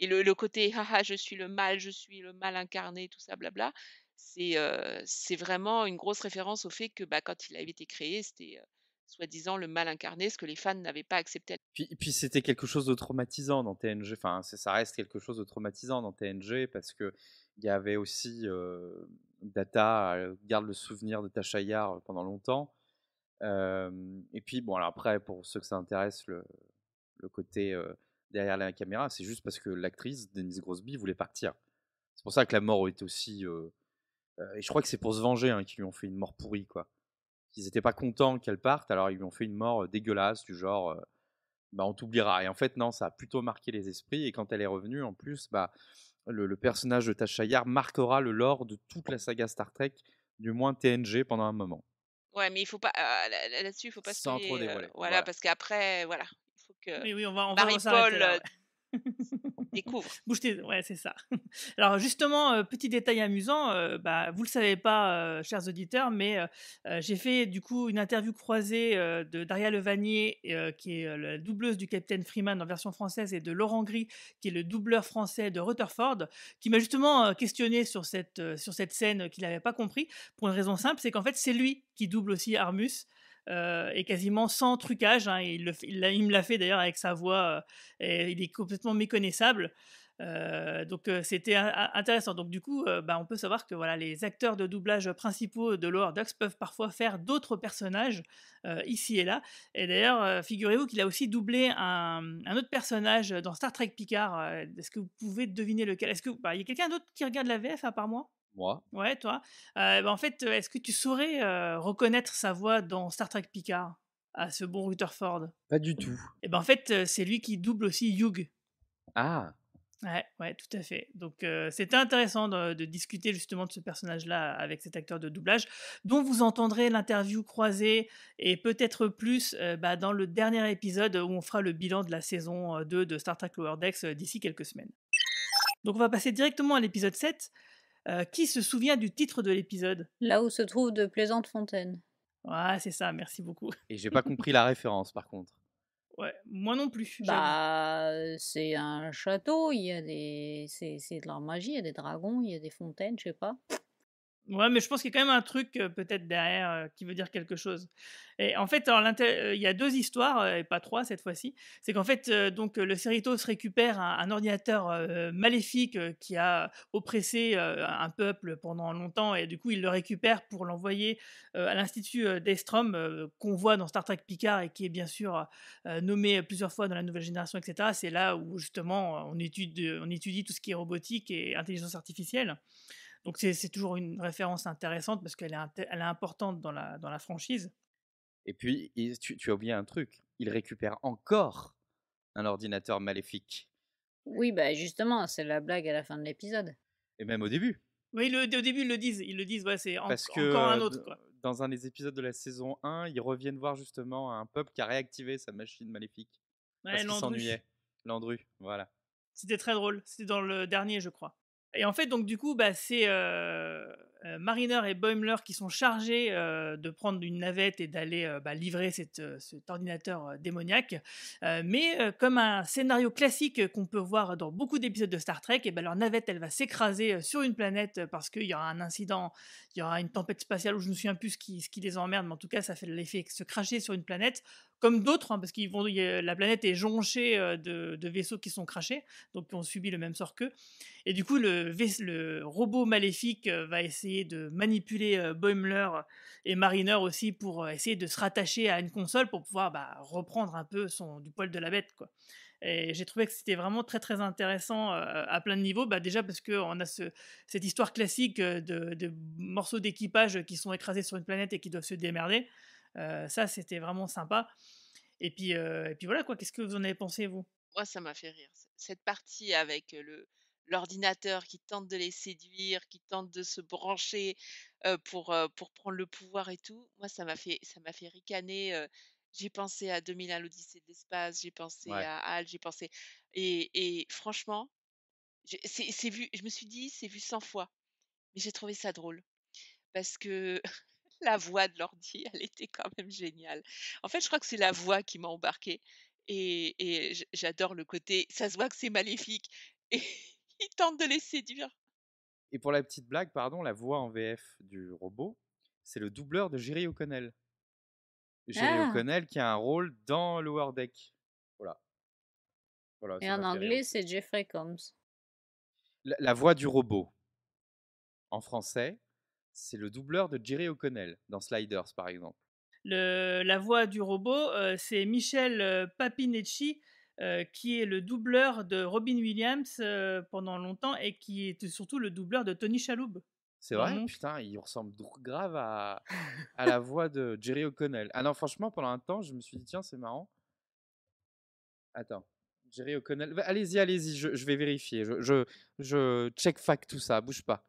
et le, côté «Ah, ah, je suis le mal, je suis le mal incarné, tout ça, blabla, c'est c'est vraiment une grosse référence au fait que bah, quand il avait été créé, c'était soi-disant le mal incarné, ce que les fans n'avaient pas accepté. Puis, puis c'était quelque chose de traumatisant dans TNG, enfin ça reste quelque chose de traumatisant dans TNG parce que il y avait aussi Data, Data garde le souvenir de Tachayar pendant longtemps. et puis bon alors après pour ceux que ça intéresse le, le côté derrière la caméra, c'est juste parce que l'actrice, Denise Grosby, voulait partir. C'est pour ça que la mort était aussi. Euh, euh, et je crois que c'est pour se venger hein, qu'ils lui ont fait une mort pourrie, quoi. Ils n'étaient pas contents qu'elle parte, alors ils lui ont fait une mort euh, dégueulasse, du genre, bah, on t'oubliera. Et en fait, non, ça a plutôt marqué les esprits. Et quand elle est revenue, en plus, bah, le, personnage de Tasha Yar marquera le lore de toute la saga Star Trek, du moins TNG, pendant un moment. Ouais, mais il faut pas là-dessus, il faut pas trop dévoiler. voilà, parce qu'après, voilà, oui, on va, on Marie-Paul euh, découvre. [LAUGHS] Bouge ouais, c'est ça. [LAUGHS] Alors justement, euh, petit détail amusant, euh, bah, vous le savez pas, chers auditeurs, mais j'ai fait du coup une interview croisée de Daria Levanier, qui est la doubleuse du Captain Freeman en version française, et de Laurent Gris, qui est le doubleur français de Rutherford, qui m'a justement questionné sur cette, sur cette scène qu'il n'avait pas compris, pour une raison simple, c'est qu'en fait c'est lui qui double aussi Armus euh, et quasiment sans trucage. Hein, il, le, il, me l'a fait d'ailleurs avec sa voix. Euh, et il est complètement méconnaissable. Euh, donc c'était intéressant. Donc du coup, bah, on peut savoir que voilà, les acteurs de doublage principaux de Lord Ducks peuvent parfois faire d'autres personnages ici et là. Et d'ailleurs, figurez-vous qu'il a aussi doublé un, autre personnage dans Star Trek Picard. Est-ce que vous pouvez deviner lequel Est-ce que bah, il y a quelqu'un d'autre qui regarde la VF à part moi moi. Ouais, toi. Euh, bah, en fait, euh, est-ce que tu saurais euh, reconnaître sa voix dans Star Trek Picard à ce bon Rutherford Pas du tout. Et eh ben en fait, c'est lui qui double aussi Hugh. Ah. Ouais, ouais, tout à fait. Donc c'est c'était intéressant de, discuter justement de ce personnage-là avec cet acteur de doublage, dont vous entendrez l'interview croisée et peut-être plus bah, dans le dernier épisode où on fera le bilan de la saison 2 de Star Trek Lower Decks d'ici quelques semaines. Donc on va passer directement à l'épisode 7 euh, qui se souvient du titre de l'épisode Là où se trouvent de plaisantes fontaines. Ouais, c'est ça, merci beaucoup. Et j'ai pas compris la référence par contre. [LAUGHS] Ouais, moi non plus. Bah, c'est un château, il y a des. C'est de la magie, il y a des dragons, il y a des fontaines, je sais pas. Ouais, mais je pense qu'il y a quand même un truc peut-être derrière qui veut dire quelque chose. Et en fait, alors, il y a deux histoires, et pas trois cette fois-ci. C'est qu'en fait, donc le Cerritos récupère un, ordinateur maléfique qui a oppressé un peuple pendant longtemps, et du coup, il le récupère pour l'envoyer à l'Institut d'Estrom, qu'on voit dans Star Trek Picard et qui est bien sûr nommé plusieurs fois dans la nouvelle génération, etc. C'est là où justement on on étudie tout ce qui est robotique et intelligence artificielle. Donc c'est toujours une référence intéressante parce qu'elle est, importante dans la, franchise. Et puis, tu, as oublié un truc, il récupère encore un ordinateur maléfique. Oui, bah justement, c'est la blague à la fin de l'épisode. Et même au début. Oui, au début, ils le disent. Ils le disent, c'est en, encore un autre. Dans un des épisodes de la saison 1, ils reviennent voir justement un peuple qui a réactivé sa machine maléfique. s'ennuyait. Landru, voilà. C'était très drôle. C'était dans le dernier, je crois. Et en fait, donc du coup, bah, c'est euh, euh, Mariner et Boimler qui sont chargés euh, de prendre une navette et d'aller euh, bah, livrer cette, cet ordinateur démoniaque. mais comme un scénario classique qu'on peut voir dans beaucoup d'épisodes de Star Trek, et ben, leur navette elle va s'écraser sur une planète parce qu'il y aura un incident, il y aura une tempête spatiale où je ne me souviens plus ce qui, ce qui les emmerde, mais en tout cas ça fait l'effet de se cracher sur une planète comme d'autres, hein, parce qu'ils vont, la planète est jonchée de, vaisseaux qui sont crachés, donc qui ont subi le même sort qu'eux. Et du coup, le, le robot maléfique va essayer de manipuler euh, Boimler et Mariner aussi pour euh, essayer de se rattacher à une console pour pouvoir bah, reprendre un peu son, du poil de la bête. Quoi. Et j'ai trouvé que c'était vraiment très très intéressant euh, à plein de niveaux. Bah, déjà parce qu'on a ce, cette histoire classique de, morceaux d'équipage qui sont écrasés sur une planète et qui doivent se démerder. ça, c'était vraiment sympa. Et puis, et puis voilà, quoi. Qu'est-ce que vous en avez pensé, vous Moi, ça m'a fait rire. Cette partie avec le, l'ordinateur qui tente de les séduire, qui tente de se brancher pour, pour prendre le pouvoir et tout. Moi, ça m'a fait, ça m'a fait ricaner. j'ai pensé à 2001, l'Odyssée de l'espace, j'ai pensé à Hal, j'ai pensé. Et, franchement, c'est, vu, je me suis dit, c'est vu 100 fois. Mais j'ai trouvé ça drôle. Parce que [LAUGHS] la voix de l'ordi, elle était quand même géniale. En fait, je crois que c'est la voix qui m'a embarquée. Et, et j'adore le côté, ça se voit que c'est maléfique. Et, [LAUGHS] il tente de les séduire. Et pour la petite blague, pardon, la voix en VF du robot, c'est le doubleur de Jerry O'Connell. Jerry ah! O'Connell qui a un rôle dans Lower Deck. Voilà. Et en anglais, c'est Jeffrey Combs. La, voix du robot. En français, c'est le doubleur de Jerry O'Connell dans Sliders, par exemple. la voix du robot, euh, c'est Michel euh, Papinetti. Euh, qui est le doubleur de Robin Williams euh, pendant longtemps et qui est surtout le doubleur de Tony Chaloub. C'est vrai, putain, il ressemble grave à, [LAUGHS] à la voix de Jerry O'Connell. Ah non, franchement, pendant un temps, je me suis dit, tiens, c'est marrant. Attends, Jerry O'Connell. Allez-y, allez-y, je, je, vais vérifier. Je, je, je check fact tout ça, bouge pas.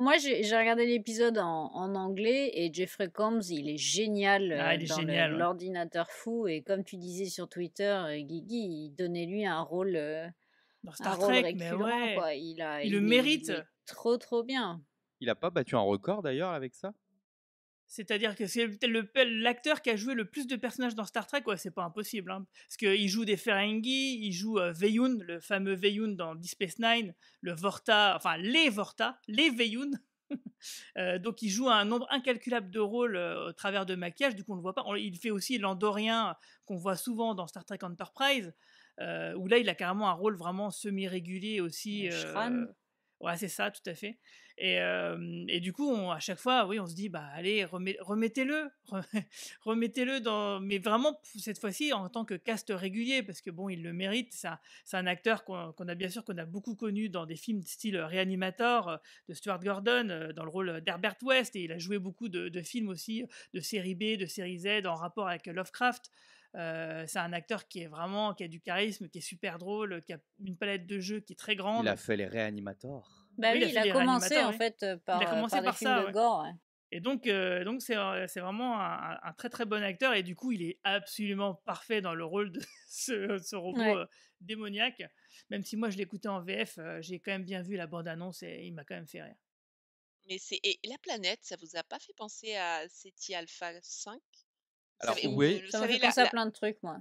Moi, j'ai regardé l'épisode en, anglais et Jeffrey Combs, il est génial ah, euh, dans l'ordinateur fou. Et comme tu disais sur Twitter, euh, Guigui, il donnait lui un rôle. Euh, dans Star Trek, mais Il, le mérite. trop, trop bien. Il a pas battu un record d'ailleurs avec ça c'est-à-dire que c'est l'acteur qui a joué le plus de personnages dans Star Trek, ouais, c'est pas impossible. Hein, parce qu'il joue des Ferengi, il joue euh, le fameux Veyun dans Deep Space Nine, le Vorta, enfin les Vorta, les Veyun. [LAUGHS] Euh, donc il joue un nombre incalculable de rôles euh, au travers de maquillage, du coup on le voit pas. il fait aussi l'Andorien qu'on voit souvent dans Star Trek Enterprise, euh, où là il a carrément un rôle vraiment semi-régulier aussi. Ouais, c'est ça, tout à fait. Et, et du coup, on, à chaque fois, oui, on se dit, bah allez, remettez-le, [LAUGHS] remettez-le dans, mais vraiment cette fois-ci en tant que cast régulier, parce que bon, il le mérite. Ça, c'est un acteur qu'on, a bien sûr qu'on a beaucoup connu dans des films de style réanimateur de Stuart Gordon euh, dans le rôle d'Herbert West, et il a joué beaucoup de films aussi de série B, de série Z en rapport avec Lovecraft c'est un acteur qui est vraiment, qui a du charisme, qui est super drôle, qui a une palette de jeux qui est très grande. Il a fait les réanimateurs. Bah il, a, commencé en fait par, gore. Et donc, donc c'est, vraiment un, très très bon acteur et du coup, il est absolument parfait dans le rôle de [LAUGHS] ce, robot démoniaque. Même si moi, je l'écoutais en VF, j'ai quand même bien vu la bande-annonce et il m'a quand même fait rire. Mais c'est et la planète, ça vous a pas fait penser à SETI Alpha 5 alors, ça me fait penser à plein de trucs, moi.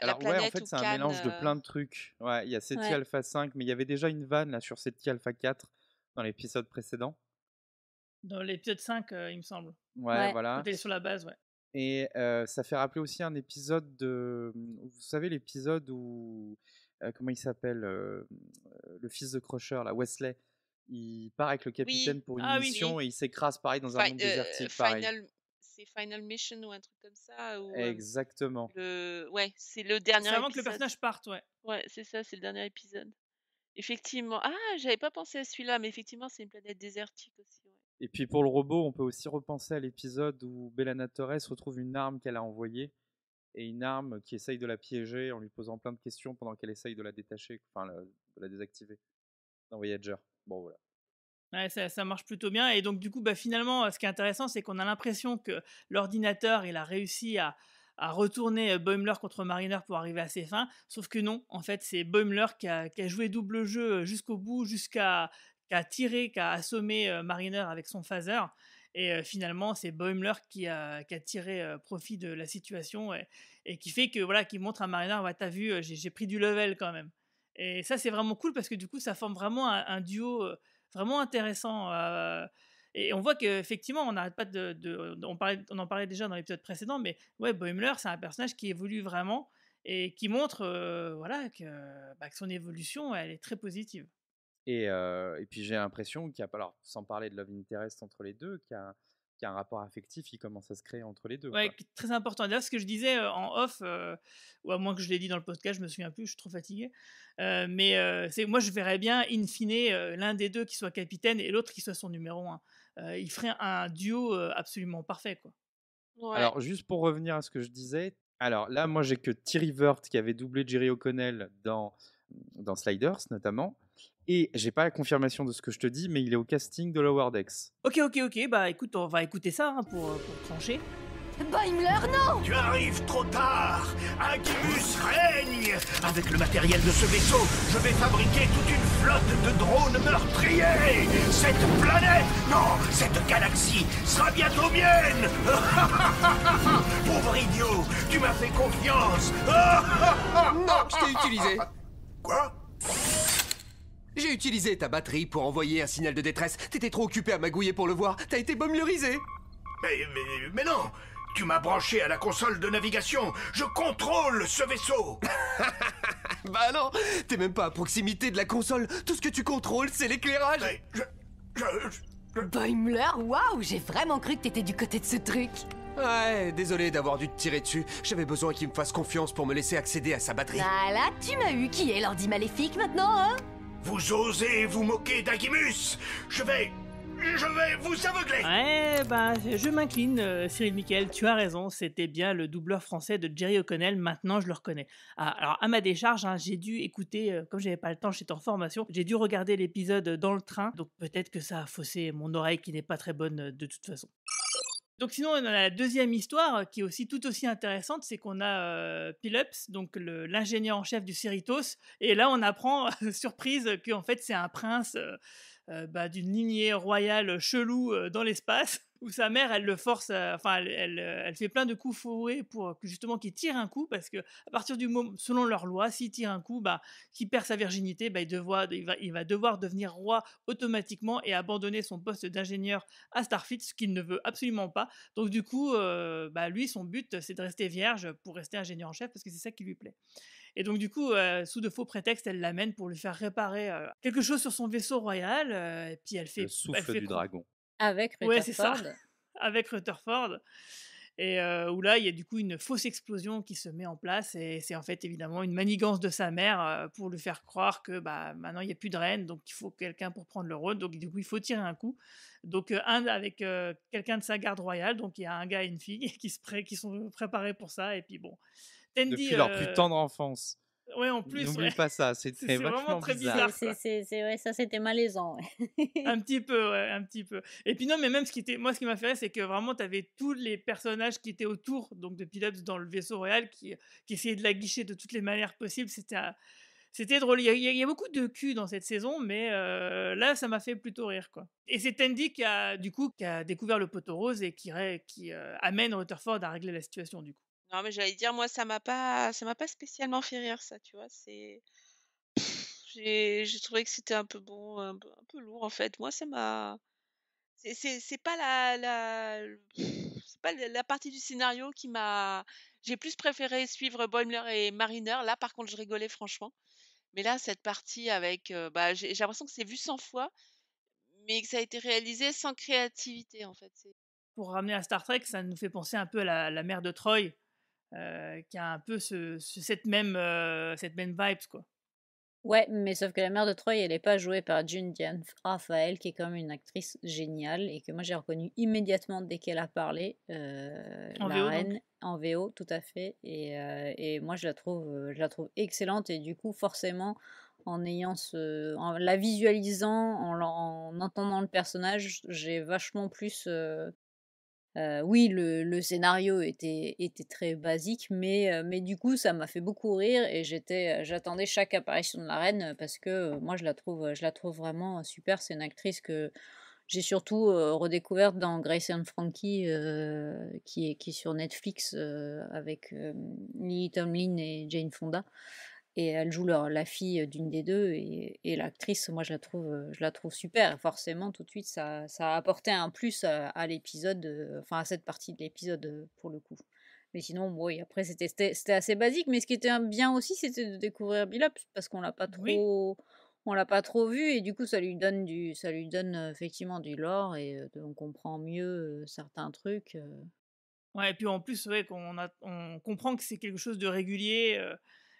Alors, ouais, en fait, c'est un mélange de euh plein de trucs. Ouais, il y a SETI Alpha 5, mais il y avait déjà une vanne là, sur SETI Alpha 4 dans l'épisode précédent. Dans l'épisode 5, euh, il me semble. Ouais, voilà. sur la base, ouais. Et ça fait rappeler aussi un épisode de. Mmh, vous savez, l'épisode où. comment il s'appelle mmh, Le fils de Crusher, là, Wesley. Il part avec le capitaine pour une ah mission et il s'écrase pareil dans un monde euh, désertique. pareil c'est Final Mission ou un truc comme ça. Euh, Exactement. Ouais, c'est le dernier. C'est avant que le personnage parte, ouais. Ouais, c'est ça, c'est le dernier épisode. Effectivement. Ah, j'avais pas pensé à celui-là, mais effectivement, c'est une planète désertique aussi. Et puis pour le robot, on peut aussi repenser à l'épisode où Bellana Torres retrouve une arme qu'elle a envoyée et une arme qui essaye de la piéger en lui posant plein de questions pendant qu'elle essaye de la détacher, enfin de la désactiver dans Voyager. Bon voilà ça, marche plutôt bien. Et donc, du coup, bah, finalement, euh, ce qui est intéressant, c'est qu'on a l'impression que l'ordinateur, il a réussi à, retourner euh, Boimler contre Mariner pour arriver à ses fins. Sauf que non, en fait, c'est Boimler qui a, joué double jeu euh, jusqu'au bout, jusqu'à qui a tiré, qui a assommé Mariner avec son phaser. Et finalement, c'est Boimler qui a, tiré profit de la situation et, qui fait que voilà, qui montre à Mariner, tu as vu, j'ai pris du level quand même. Et ça, c'est vraiment cool parce que du coup, ça forme vraiment un duo vraiment intéressant. Euh, et on voit qu'effectivement, on n'arrête pas de. on, parlait, on, en parlait déjà dans l'épisode précédent, mais ouais, Boimler, c'est un personnage qui évolue vraiment et qui montre euh, voilà, bah, que, son évolution, elle est très positive. Et, euh, et puis j'ai l'impression qu'il n'y a pas, alors sans parler de Love Interest entre les deux, qu'il y a un rapport affectif qui commence à se créer entre les deux. Ouais, très important. là, ce que je disais euh, en off, euh, ou à moins que je l'ai dit dans le podcast, je me souviens plus, je suis trop fatigué. Euh, mais c'est moi, je verrais bien, in fine, l'un des deux qui soit capitaine et l'autre qui soit son numéro un. il ferait un duo absolument parfait, quoi. Alors, juste pour revenir à ce que je disais, alors là, moi, j'ai que Thierry Vert qui avait doublé Jerry O'Connell dans, dans Sliders, notamment. Et j'ai pas la confirmation de ce que je te dis, mais il est au casting de la Decks. Ok, ok, ok, bah écoute, on va écouter ça hein, euh, pour, trancher. Baimler, non Tu arrives trop tard Agimus règne Avec le matériel de ce vaisseau, je vais fabriquer toute une flotte de drones meurtriers Cette planète, non, cette galaxie sera bientôt mienne [LAUGHS] Pauvre idiot, tu m'as fait confiance [LAUGHS] Non, je t'ai utilisé Quoi j'ai utilisé ta batterie pour envoyer un signal de détresse. T'étais trop occupé à magouiller pour le voir. T'as été bommelurisé. Mais, non Tu m'as branché à la console de navigation. Je contrôle ce vaisseau. [LAUGHS] bah non T'es même pas à proximité de la console. Tout ce que tu contrôles, c'est l'éclairage. Mais je... je, je... waouh J'ai vraiment cru que t'étais du côté de ce truc. Ouais, désolé d'avoir dû te tirer dessus. J'avais besoin qu'il me fasse confiance pour me laisser accéder à sa batterie. Ah là, tu m'as eu. Qui est l'ordi maléfique maintenant, hein vous osez vous moquer d'Agimus Je vais... Je vais vous aveugler Ouais, bah, je m'incline, euh, Cyril Miquel, tu as raison, c'était bien le doubleur français de Jerry O'Connell, maintenant je le reconnais. Ah, alors, à ma décharge, hein, j'ai dû écouter, euh, comme j'avais pas le temps, j'étais en formation, j'ai dû regarder l'épisode dans le train, donc peut-être que ça a faussé mon oreille qui n'est pas très bonne euh, de toute façon. Donc sinon, on a la deuxième histoire euh, qui est aussi tout aussi intéressante, c'est qu'on a euh, Pileps, Pilups, donc l'ingénieur en chef du Cerritos, et là on apprend, [LAUGHS] surprise, qu'en fait c'est un prince euh, bah, d'une lignée royale chelou dans l'espace où sa mère, elle le force, euh, enfin, euh, elle, fait plein de coups fourrés pour justement qu'il tire un coup, parce que à partir du moment, selon leur loi, s'il tire un coup, bah, qu'il perd sa virginité, bah, il, devoir, il, va, devoir devenir roi automatiquement et abandonner son poste d'ingénieur à Starfleet, ce qu'il ne veut absolument pas. Donc du coup, euh, bah, lui, son but, c'est de rester vierge pour rester ingénieur en chef, parce que c'est ça qui lui plaît. Et donc du coup, sous de faux prétextes, elle l'amène pour lui faire réparer quelque chose sur son vaisseau royal. et puis elle fait le souffle du dragon. Avec Rutherford. Ouais, c'est ça. [LAUGHS] Avec Rutherford. Et euh, où là, il y a du coup une fausse explosion qui se met en place. Et c'est en fait évidemment une manigance de sa mère euh, pour lui faire croire que bah, maintenant il n'y a plus de reine, donc il faut quelqu'un pour prendre le rôle. Donc du coup, il faut tirer un coup. Donc euh, un avec quelqu'un de sa garde royale. Donc il y a un gars et une fille [LAUGHS] qui, se pré qui sont préparés pour ça. Et puis bon. Depuis leur plus tendre enfance. Ouais, en plus. N'oublie pas ça, c'était vraiment très bizarre. ça. ouais, ça c'était malaisant. un petit peu, ouais, un petit peu. Et puis non, mais même ce qui était, moi, ce qui m'a fait rire, c'est que vraiment, tu avais tous les personnages qui étaient autour, donc de Pilops dans le vaisseau royal, qui, euh, qui essayaient de la guicher de toutes les manières possibles. C'était, euh, c'était drôle. Il y, a, beaucoup de cul dans cette saison, mais euh, là, ça m'a fait plutôt rire, quoi. Et c'est Andy qui a, du coup, qui a découvert le poteau rose et qui, qui amène Rutherford à régler la situation, du coup. Non, mais j'allais dire, moi, ça m'a pas, ça m'a pas spécialement fait rire, ça, tu vois. C'est, j'ai, j'ai trouvé que c'était un peu bon, un peu, lourd, en fait. Moi, ça m'a, c'est, c'est, c'est pas la, la, c'est pas la partie du scénario qui m'a, j'ai plus préféré suivre Boimler et Mariner. Là, par contre, je rigolais franchement. Mais là, cette partie avec, euh, bah, j'ai, j'ai l'impression que c'est vu 100 fois, mais que ça a été réalisé sans créativité, en fait. Pour ramener à Star Trek, ça nous fait penser un peu à la, la mère de Troy, euh, qui a un peu cette, même, euh, cette même vibe, quoi. Ouais, mais sauf que la mère de Troy, elle n'est pas jouée par June Diane Raphael, qui est quand même une actrice géniale et que moi j'ai reconnu immédiatement dès qu'elle a parlé, euh, en la VO, reine, en VO, tout à fait. Et, moi je la, trouve, je la trouve excellente et du coup, forcément, en ayant ce, en la visualisant, en, en entendant le personnage, j'ai vachement plus euh, oui, le, scénario était, très basique, euh, mais, du coup, ça m'a fait beaucoup rire et euh, j'attendais chaque apparition de la reine parce que moi, je la trouve, je la vraiment super. C'est une actrice que j'ai surtout redécouverte dans Grace and Frankie, qui, est, sur Netflix avec Lee Tomlin et Jane Fonda et elle joue leur, la fille d'une des deux et, l'actrice moi je la trouve je la trouve super forcément tout de suite ça, ça a apporté un plus à, l'épisode enfin à cette partie de l'épisode pour le coup mais sinon bon après c'était c'était assez basique mais ce qui était bien aussi c'était de découvrir Billups parce qu'on l'a pas trop on l'a pas trop vu et du coup ça lui donne du ça lui donne effectivement du lore et on comprend mieux certains trucs ouais et puis en plus vrai qu'on on comprend que c'est quelque chose de régulier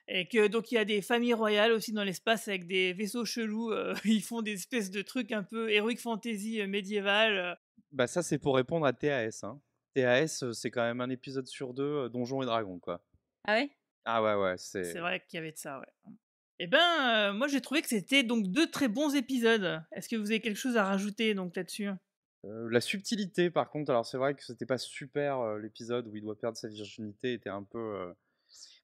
et que donc il y a des familles royales aussi dans l'espace avec des vaisseaux chelous. Euh, [LAUGHS] ils font des espèces de trucs un peu héroïque fantasy euh, médiéval. médiévale. Euh. Bah ça c'est pour répondre à TAS. Hein. TAS c'est quand même un épisode sur deux Donjons et Dragons quoi. Ah ouais. Ah ouais ouais c'est. C'est vrai qu'il y avait de ça ouais. Eh ben moi j'ai trouvé que c'était donc deux très bons épisodes. Est-ce que vous avez quelque chose à rajouter donc là-dessus? la subtilité, par contre, alors c'est vrai que c'était pas super l'épisode où il doit perdre sa virginité, était un peu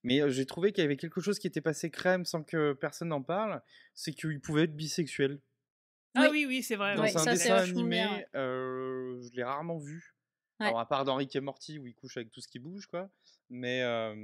mais j'ai trouvé qu'il y avait quelque chose qui était passé crème sans que personne n'en parle, c'est qu'il pouvait être bisexuel. Ah oui, oui, c'est vrai. Dans un dessin animé, je l'ai rarement vu. Alors, à part d'Henri qui et Morty, où il couche avec tout ce qui bouge, quoi. Mais. Euh...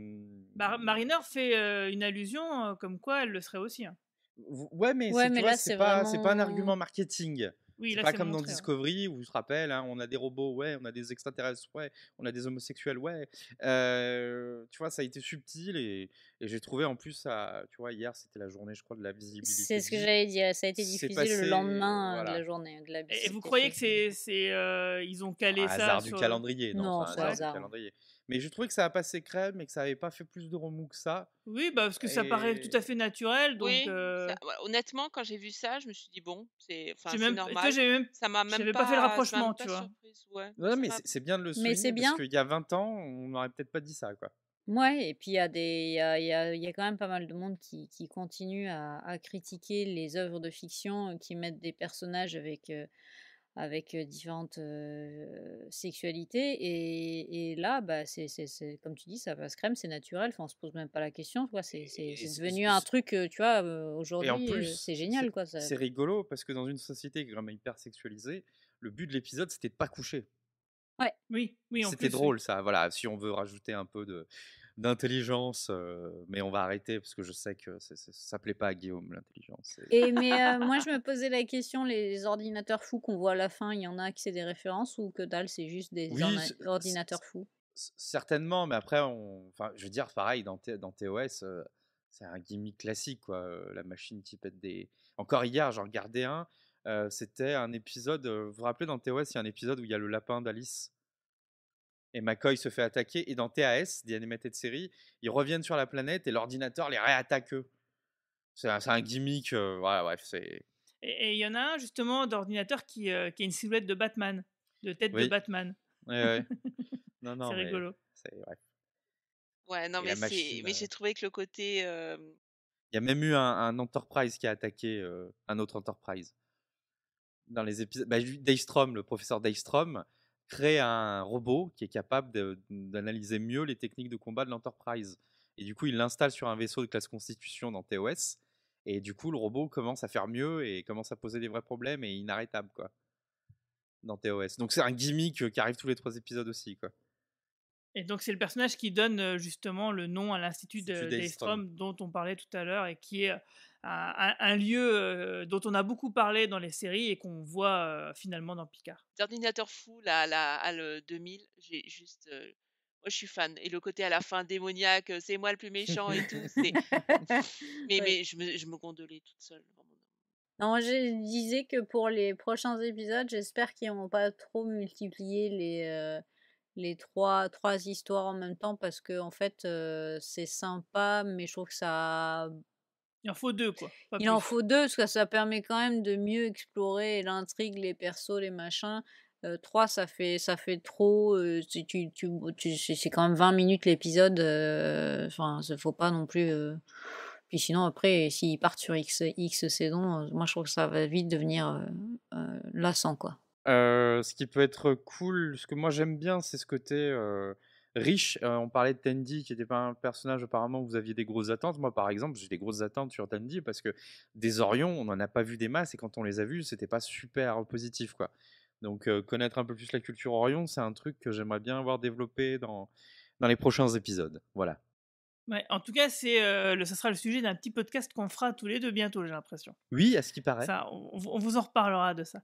Mariner fait une allusion comme quoi elle le serait aussi. Hein. Ouais, mais, c'est c'est pas, pas un argument marketing c'est pas comme dans hein. Discovery où je rappelle, hein, on a des robots, ouais, on a des extraterrestres, ouais, on a des homosexuels, ouais. Euh, tu vois, ça a été subtil et, j'ai trouvé en plus, tu vois, hier c'était la journée, je crois, de la visibilité. C'est ce que j'allais dire, ça a été diffusé le lendemain euh, de la journée de la visibilité. Et vous croyez que c'est, euh, ils ont calé ah, ça hasard du calendrier Non, c'est un hasard. Du calendrier. Mais je trouvais que ça a passé crème et que ça n'avait pas fait plus de remous que ça. Oui, bah parce que ça paraît tout à fait naturel. Donc honnêtement, quand j'ai vu ça, je me suis dit bon, c'est même... normal. Toi, même... Ça m'a même pas, fait le rapprochement, tu vois. mais c'est bien de le souligner bien. parce qu'il y a 20 ans, on n'aurait peut-être pas dit ça, quoi. Ouais, et puis il y, a quand même pas mal de monde qui, continue à, critiquer les œuvres de fiction qui mettent des personnages avec avec différentes sexualités. Et, là, bah, c'est, comme tu dis, ça passe crème, c'est naturel. Enfin, on se pose même pas la question. C'est, devenu un truc, tu vois, aujourd'hui, c'est génial. quoi, C'est rigolo parce que dans une société qui est hyper sexualisée, le but de l'épisode, c'était de pas coucher. Ouais. Oui, oui. C'était drôle, ça. Voilà, si on veut rajouter un peu de, d'intelligence, mais on va arrêter parce que je sais que ça ne plaît pas à Guillaume, l'intelligence. Et... mais moi, je me posais la question les ordinateurs fous qu'on voit à la fin, il y en a qui c'est des références ou que dalle, c'est juste des euh, ordinateurs fous Certainement, mais après, enfin, je veux dire, pareil, dans, TOS, c'est un gimmick classique, quoi, la machine type pète des. Encore hier, j'en regardais un, c'était un épisode, vous vous rappelez, dans TOS, il y a un épisode où il y a le lapin d'Alice et McCoy se fait attaquer. Et dans TAS, des animated série, ils reviennent sur la planète et l'ordinateur les réattaque eux. C'est un, gimmick, euh, bref, c'est... Et il y en a un, justement, d'ordinateur qui, euh, qui, a une silhouette de Batman, de tête de Batman. [LAUGHS] non, non, c'est rigolo. ouais. non, mais, mais j'ai euh, trouvé que le côté... Il y a même eu un, Enterprise qui a attaqué un autre Enterprise. Dans les épisodes... Bah, Daystrom, le professeur Daystrom, crée un robot qui est capable d'analyser mieux les techniques de combat de l'Enterprise. Et du coup, il l'installe sur un vaisseau de classe Constitution dans TOS. Et du coup, le robot commence à faire mieux et commence à poser des vrais problèmes et inarrêtable, quoi. Dans TOS. Donc, c'est un gimmick euh, qui arrive tous les trois épisodes aussi, quoi. Et donc c'est le personnage qui donne euh, justement le nom à l'Institut d'Estrom dont on parlait tout à l'heure et qui est euh, un, lieu euh, dont on a beaucoup parlé dans les séries et qu'on voit finalement dans Picard. D'ordinateur fou, là, la à le 2000, j'ai juste... moi, je suis fan. Et le côté à la fin démoniaque, c'est moi le plus méchant et tout. [LAUGHS] mais, mais je, me, je me gondolais toute seule. Non, je disais que pour les prochains épisodes, j'espère qu'ils n'ont pas trop multiplié les les trois, trois histoires en même temps parce que en fait c'est sympa mais je trouve que ça il en faut deux quoi il en faut deux parce que ça permet quand même de mieux explorer l'intrigue les persos les machins trois ça fait ça fait trop c'est quand même 20 minutes l'épisode enfin ne faut pas non plus puis sinon, après, s'ils partent sur X, X saisons, moi je trouve que ça va vite devenir lassant, quoi ce qui peut être cool, ce que moi j'aime bien, c'est ce côté riche. on parlait de Tandy, qui n'était pas un personnage apparemment où vous aviez des grosses attentes. Moi, par exemple, j'ai des grosses attentes sur Tandy parce que des Orions, on n'en a pas vu des masses et quand on les a vus, c'était pas super positif, quoi. Donc, connaître un peu plus la culture Orion, c'est un truc que j'aimerais bien avoir développé dans, dans les prochains épisodes. Voilà en tout cas, c'est euh, ça sera le sujet d'un petit podcast qu'on fera tous les deux bientôt, j'ai l'impression. Oui, à ce qui paraît. on, vous en reparlera de ça.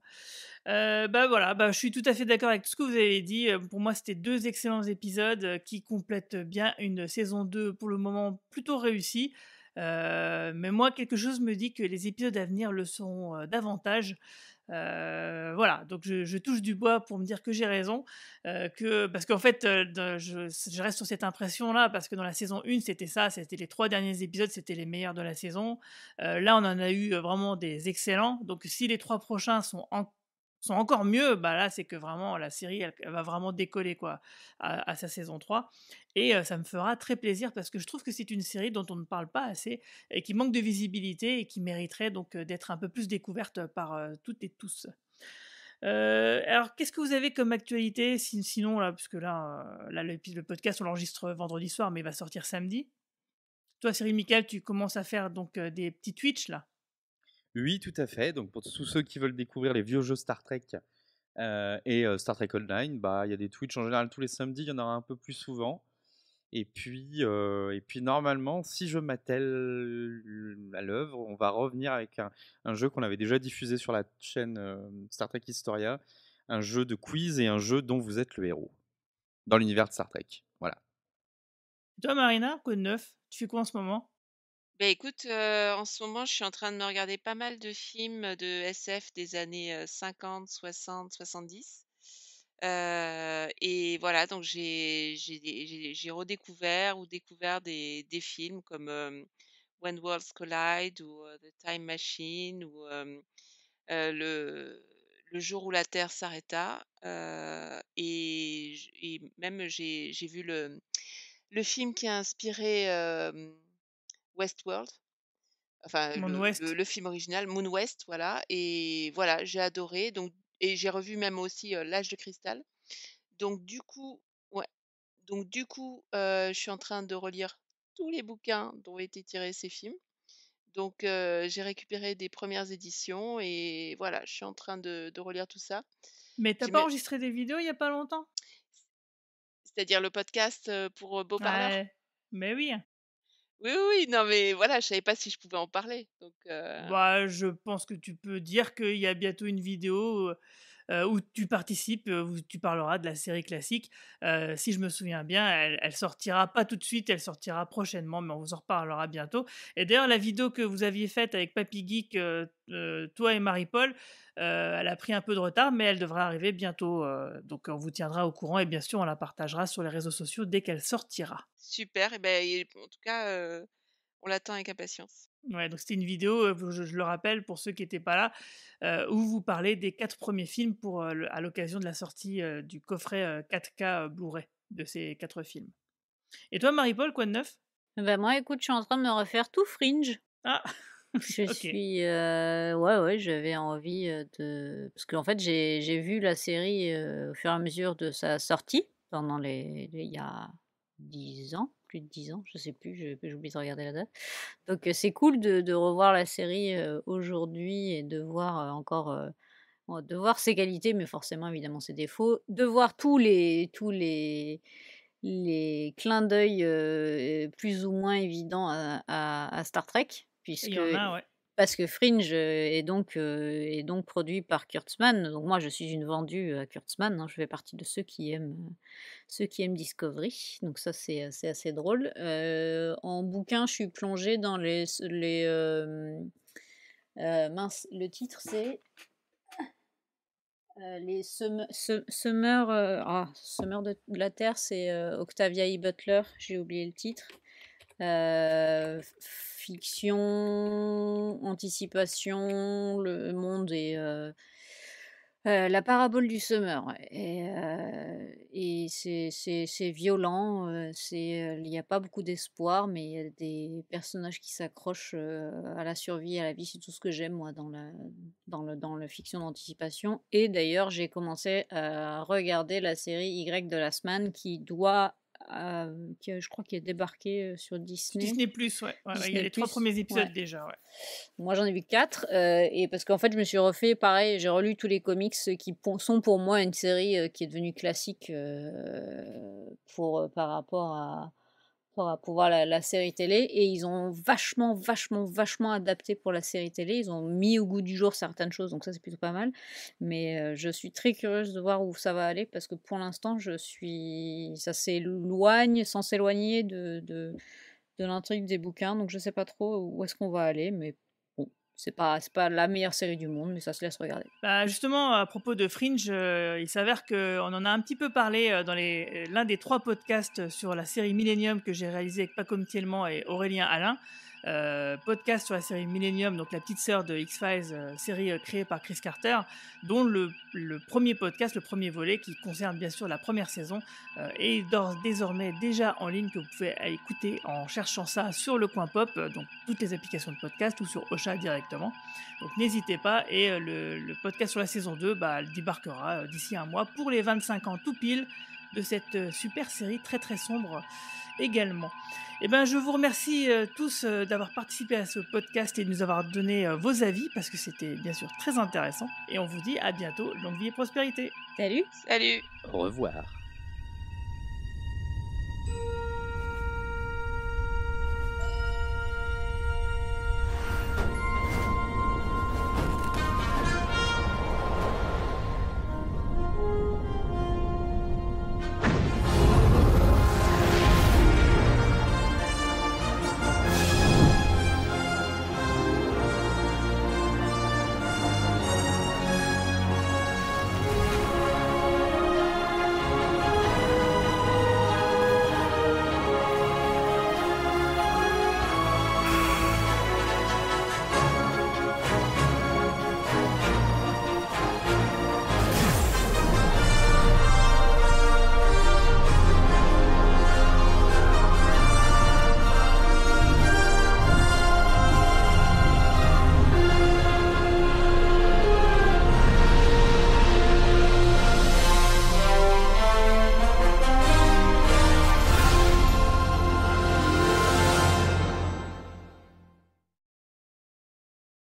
Euh, bah voilà, bah, je suis tout à fait d'accord avec tout ce que vous avez dit. Euh, pour moi, c'était deux excellents épisodes qui complètent bien une saison 2 pour le moment plutôt réussie. Euh, mais moi, quelque chose me dit que les épisodes à venir le sont euh, davantage. Euh, voilà, donc je, touche du bois pour me dire que j'ai raison, que parce qu'en fait, je, reste sur cette impression-là parce que dans la saison 1, c'était ça, c'était les trois derniers épisodes, c'était les meilleurs de la saison. là, on en a eu vraiment des excellents. Donc, si les trois prochains sont encore sont encore mieux, bah là, c'est que vraiment, la série, elle, va vraiment décoller, quoi, à, sa saison 3. Et ça me fera très plaisir parce que je trouve que c'est une série dont on ne parle pas assez et qui manque de visibilité et qui mériterait donc d'être un peu plus découverte par toutes et tous. alors, qu'est-ce que vous avez comme actualité Sinon, là, parce là, le, podcast, on l'enregistre vendredi soir, mais il va sortir samedi. Toi, série Michael, tu commences à faire donc des petits Twitch, là oui, tout à fait. Donc, pour tous ceux qui veulent découvrir les vieux jeux Star Trek euh, et euh, Star Trek Online, bah, il y a des Twitch en général tous les samedis, il y en aura un peu plus souvent. Et puis, euh, et puis normalement, si je m'attelle à l'œuvre, on va revenir avec un, jeu qu'on avait déjà diffusé sur la chaîne Star Trek Historia, un jeu de quiz et un jeu dont vous êtes le héros dans l'univers de Star Trek. Voilà. Toi, Marina, code neuf, tu fais quoi en ce moment bah, écoute, en ce moment, je suis en train de me regarder pas mal de films de SF des années, 50-60-70. et voilà, donc j'ai redécouvert ou découvert des films comme, When Worlds Collide ou, The Time Machine ou, le le jour où la Terre s'arrêta, et même j'ai vu le le film qui a inspiré, Westworld. Enfin, le, film original, Moon West, voilà. Et voilà, j'ai adoré. Donc, et j'ai revu même aussi L'âge de cristal. Donc, du coup, ouais. Donc, du coup, je suis en train de relire tous les bouquins dont ont été tirés ces films. Donc, j'ai récupéré des premières éditions et voilà, je suis en train de, relire tout ça. Mais t'as pas enregistré des vidéos il y a pas longtemps C'est-à-dire le podcast pour Beau Parleur Mais oui. Oui, oui, non, mais voilà, je savais pas si je pouvais en parler. Donc, euh... bah, je pense que tu peux dire qu'il y a bientôt une vidéo euh, euh, où tu participes, euh, où tu parleras de la série classique. Euh, si je me souviens bien, elle, sortira pas tout de suite, elle sortira prochainement, mais on vous en reparlera bientôt. Et d'ailleurs, la vidéo que vous aviez faite avec Papy Geek, toi et Marie-Paul, elle a pris un peu de retard, mais elle devra arriver bientôt. donc on vous tiendra au courant et bien sûr, on la partagera sur les réseaux sociaux dès qu'elle sortira. Super, et ben, en tout cas, on l'attend avec impatience. Ouais, donc c'était une vidéo, je, le rappelle pour ceux qui n'étaient pas là, où vous parlez des quatre premiers films pour, à l'occasion de la sortie du coffret 4K Blu-ray de ces quatre films. Et toi, Marie-Paul, quoi de neuf Ben moi, écoute, je suis en train de me refaire tout Fringe. Ah Je [LAUGHS] suis... ouais, ouais, j'avais envie de... Parce qu'en fait, j'ai vu la série au fur et à mesure de sa sortie, pendant les... Il y a 10 ans, plus de 10 ans, je sais plus, j'ai oublié de regarder la date. Donc euh, c'est cool de, revoir la série euh, aujourd'hui et de voir euh, encore de voir ses qualités, mais forcément évidemment ses défauts, de voir tous les tous les les clins d'œil plus ou moins évidents à, Star Trek, puisque a, parce que Fringe euh, est donc, euh, est donc produit par Kurtzman. Donc moi, je suis une vendue à Kurtzman. Hein. Je fais partie de ceux qui aiment, euh, ceux qui aiment Discovery. Donc ça, c'est, assez drôle. en bouquin, je suis plongée dans les... les mince, le titre, c'est... les Summer, summer, ah, de, de, la Terre, c'est Octavia E. Butler, j'ai oublié le titre. Euh, fiction, anticipation, le monde et euh, euh, la parabole du semeur. Et, et c'est violent, il n'y a pas beaucoup d'espoir, mais il y a des personnages qui s'accrochent à la survie, à la vie. C'est tout ce que j'aime, moi, dans la, dans le, dans le fiction d'anticipation. Et d'ailleurs, j'ai commencé à regarder la série Y de la semaine qui doit euh, qui, euh, je crois, qu'il est débarqué euh, sur Disney. Disney Plus, ouais. il y a les trois premiers épisodes déjà, Moi, j'en ai vu quatre, et parce qu'en fait, je me suis refait, pareil, j'ai relu tous les comics qui sont pour moi une série qui est devenue classique pour, par rapport à pour voir la, série télé. Et ils ont vachement, vachement, vachement adapté pour la série télé. Ils ont mis au goût du jour certaines choses, donc ça c'est plutôt pas mal. Mais euh, je suis très curieuse de voir où ça va aller parce que pour l'instant, je suis. Ça s'éloigne, sans s'éloigner de, de, de l'intrigue des bouquins. Donc je sais pas trop où est-ce qu'on va aller, mais c'est pas, pas la meilleure série du monde, mais ça se laisse regarder. Bah, justement, à propos de Fringe, euh, il s'avère qu'on en a un petit peu parlé euh, dans dans euh, l'un des trois podcasts sur la série Millennium que j'ai réalisé avec Paco Thielman et Aurélien Alain. Euh, podcast sur la série Millennium, donc la petite sœur de X-Files, euh, série euh, créée par Chris Carter, dont le, premier podcast, le premier volet qui concerne bien sûr la première saison, est désormais déjà en ligne que vous pouvez écouter en cherchant ça sur le coin pop, donc toutes les applications de podcast ou sur Ocha directement. Donc n'hésitez pas et le, podcast sur la saison 2 bah, elle débarquera d'ici un mois pour les 25 ans tout pile de cette super série très très sombre également. Eh bien, je vous remercie euh, tous euh, d'avoir participé à ce podcast et de nous avoir donné euh, vos avis parce que c'était bien sûr très intéressant. Et on vous dit à bientôt, longue vie et prospérité. Salut. Salut. Au revoir.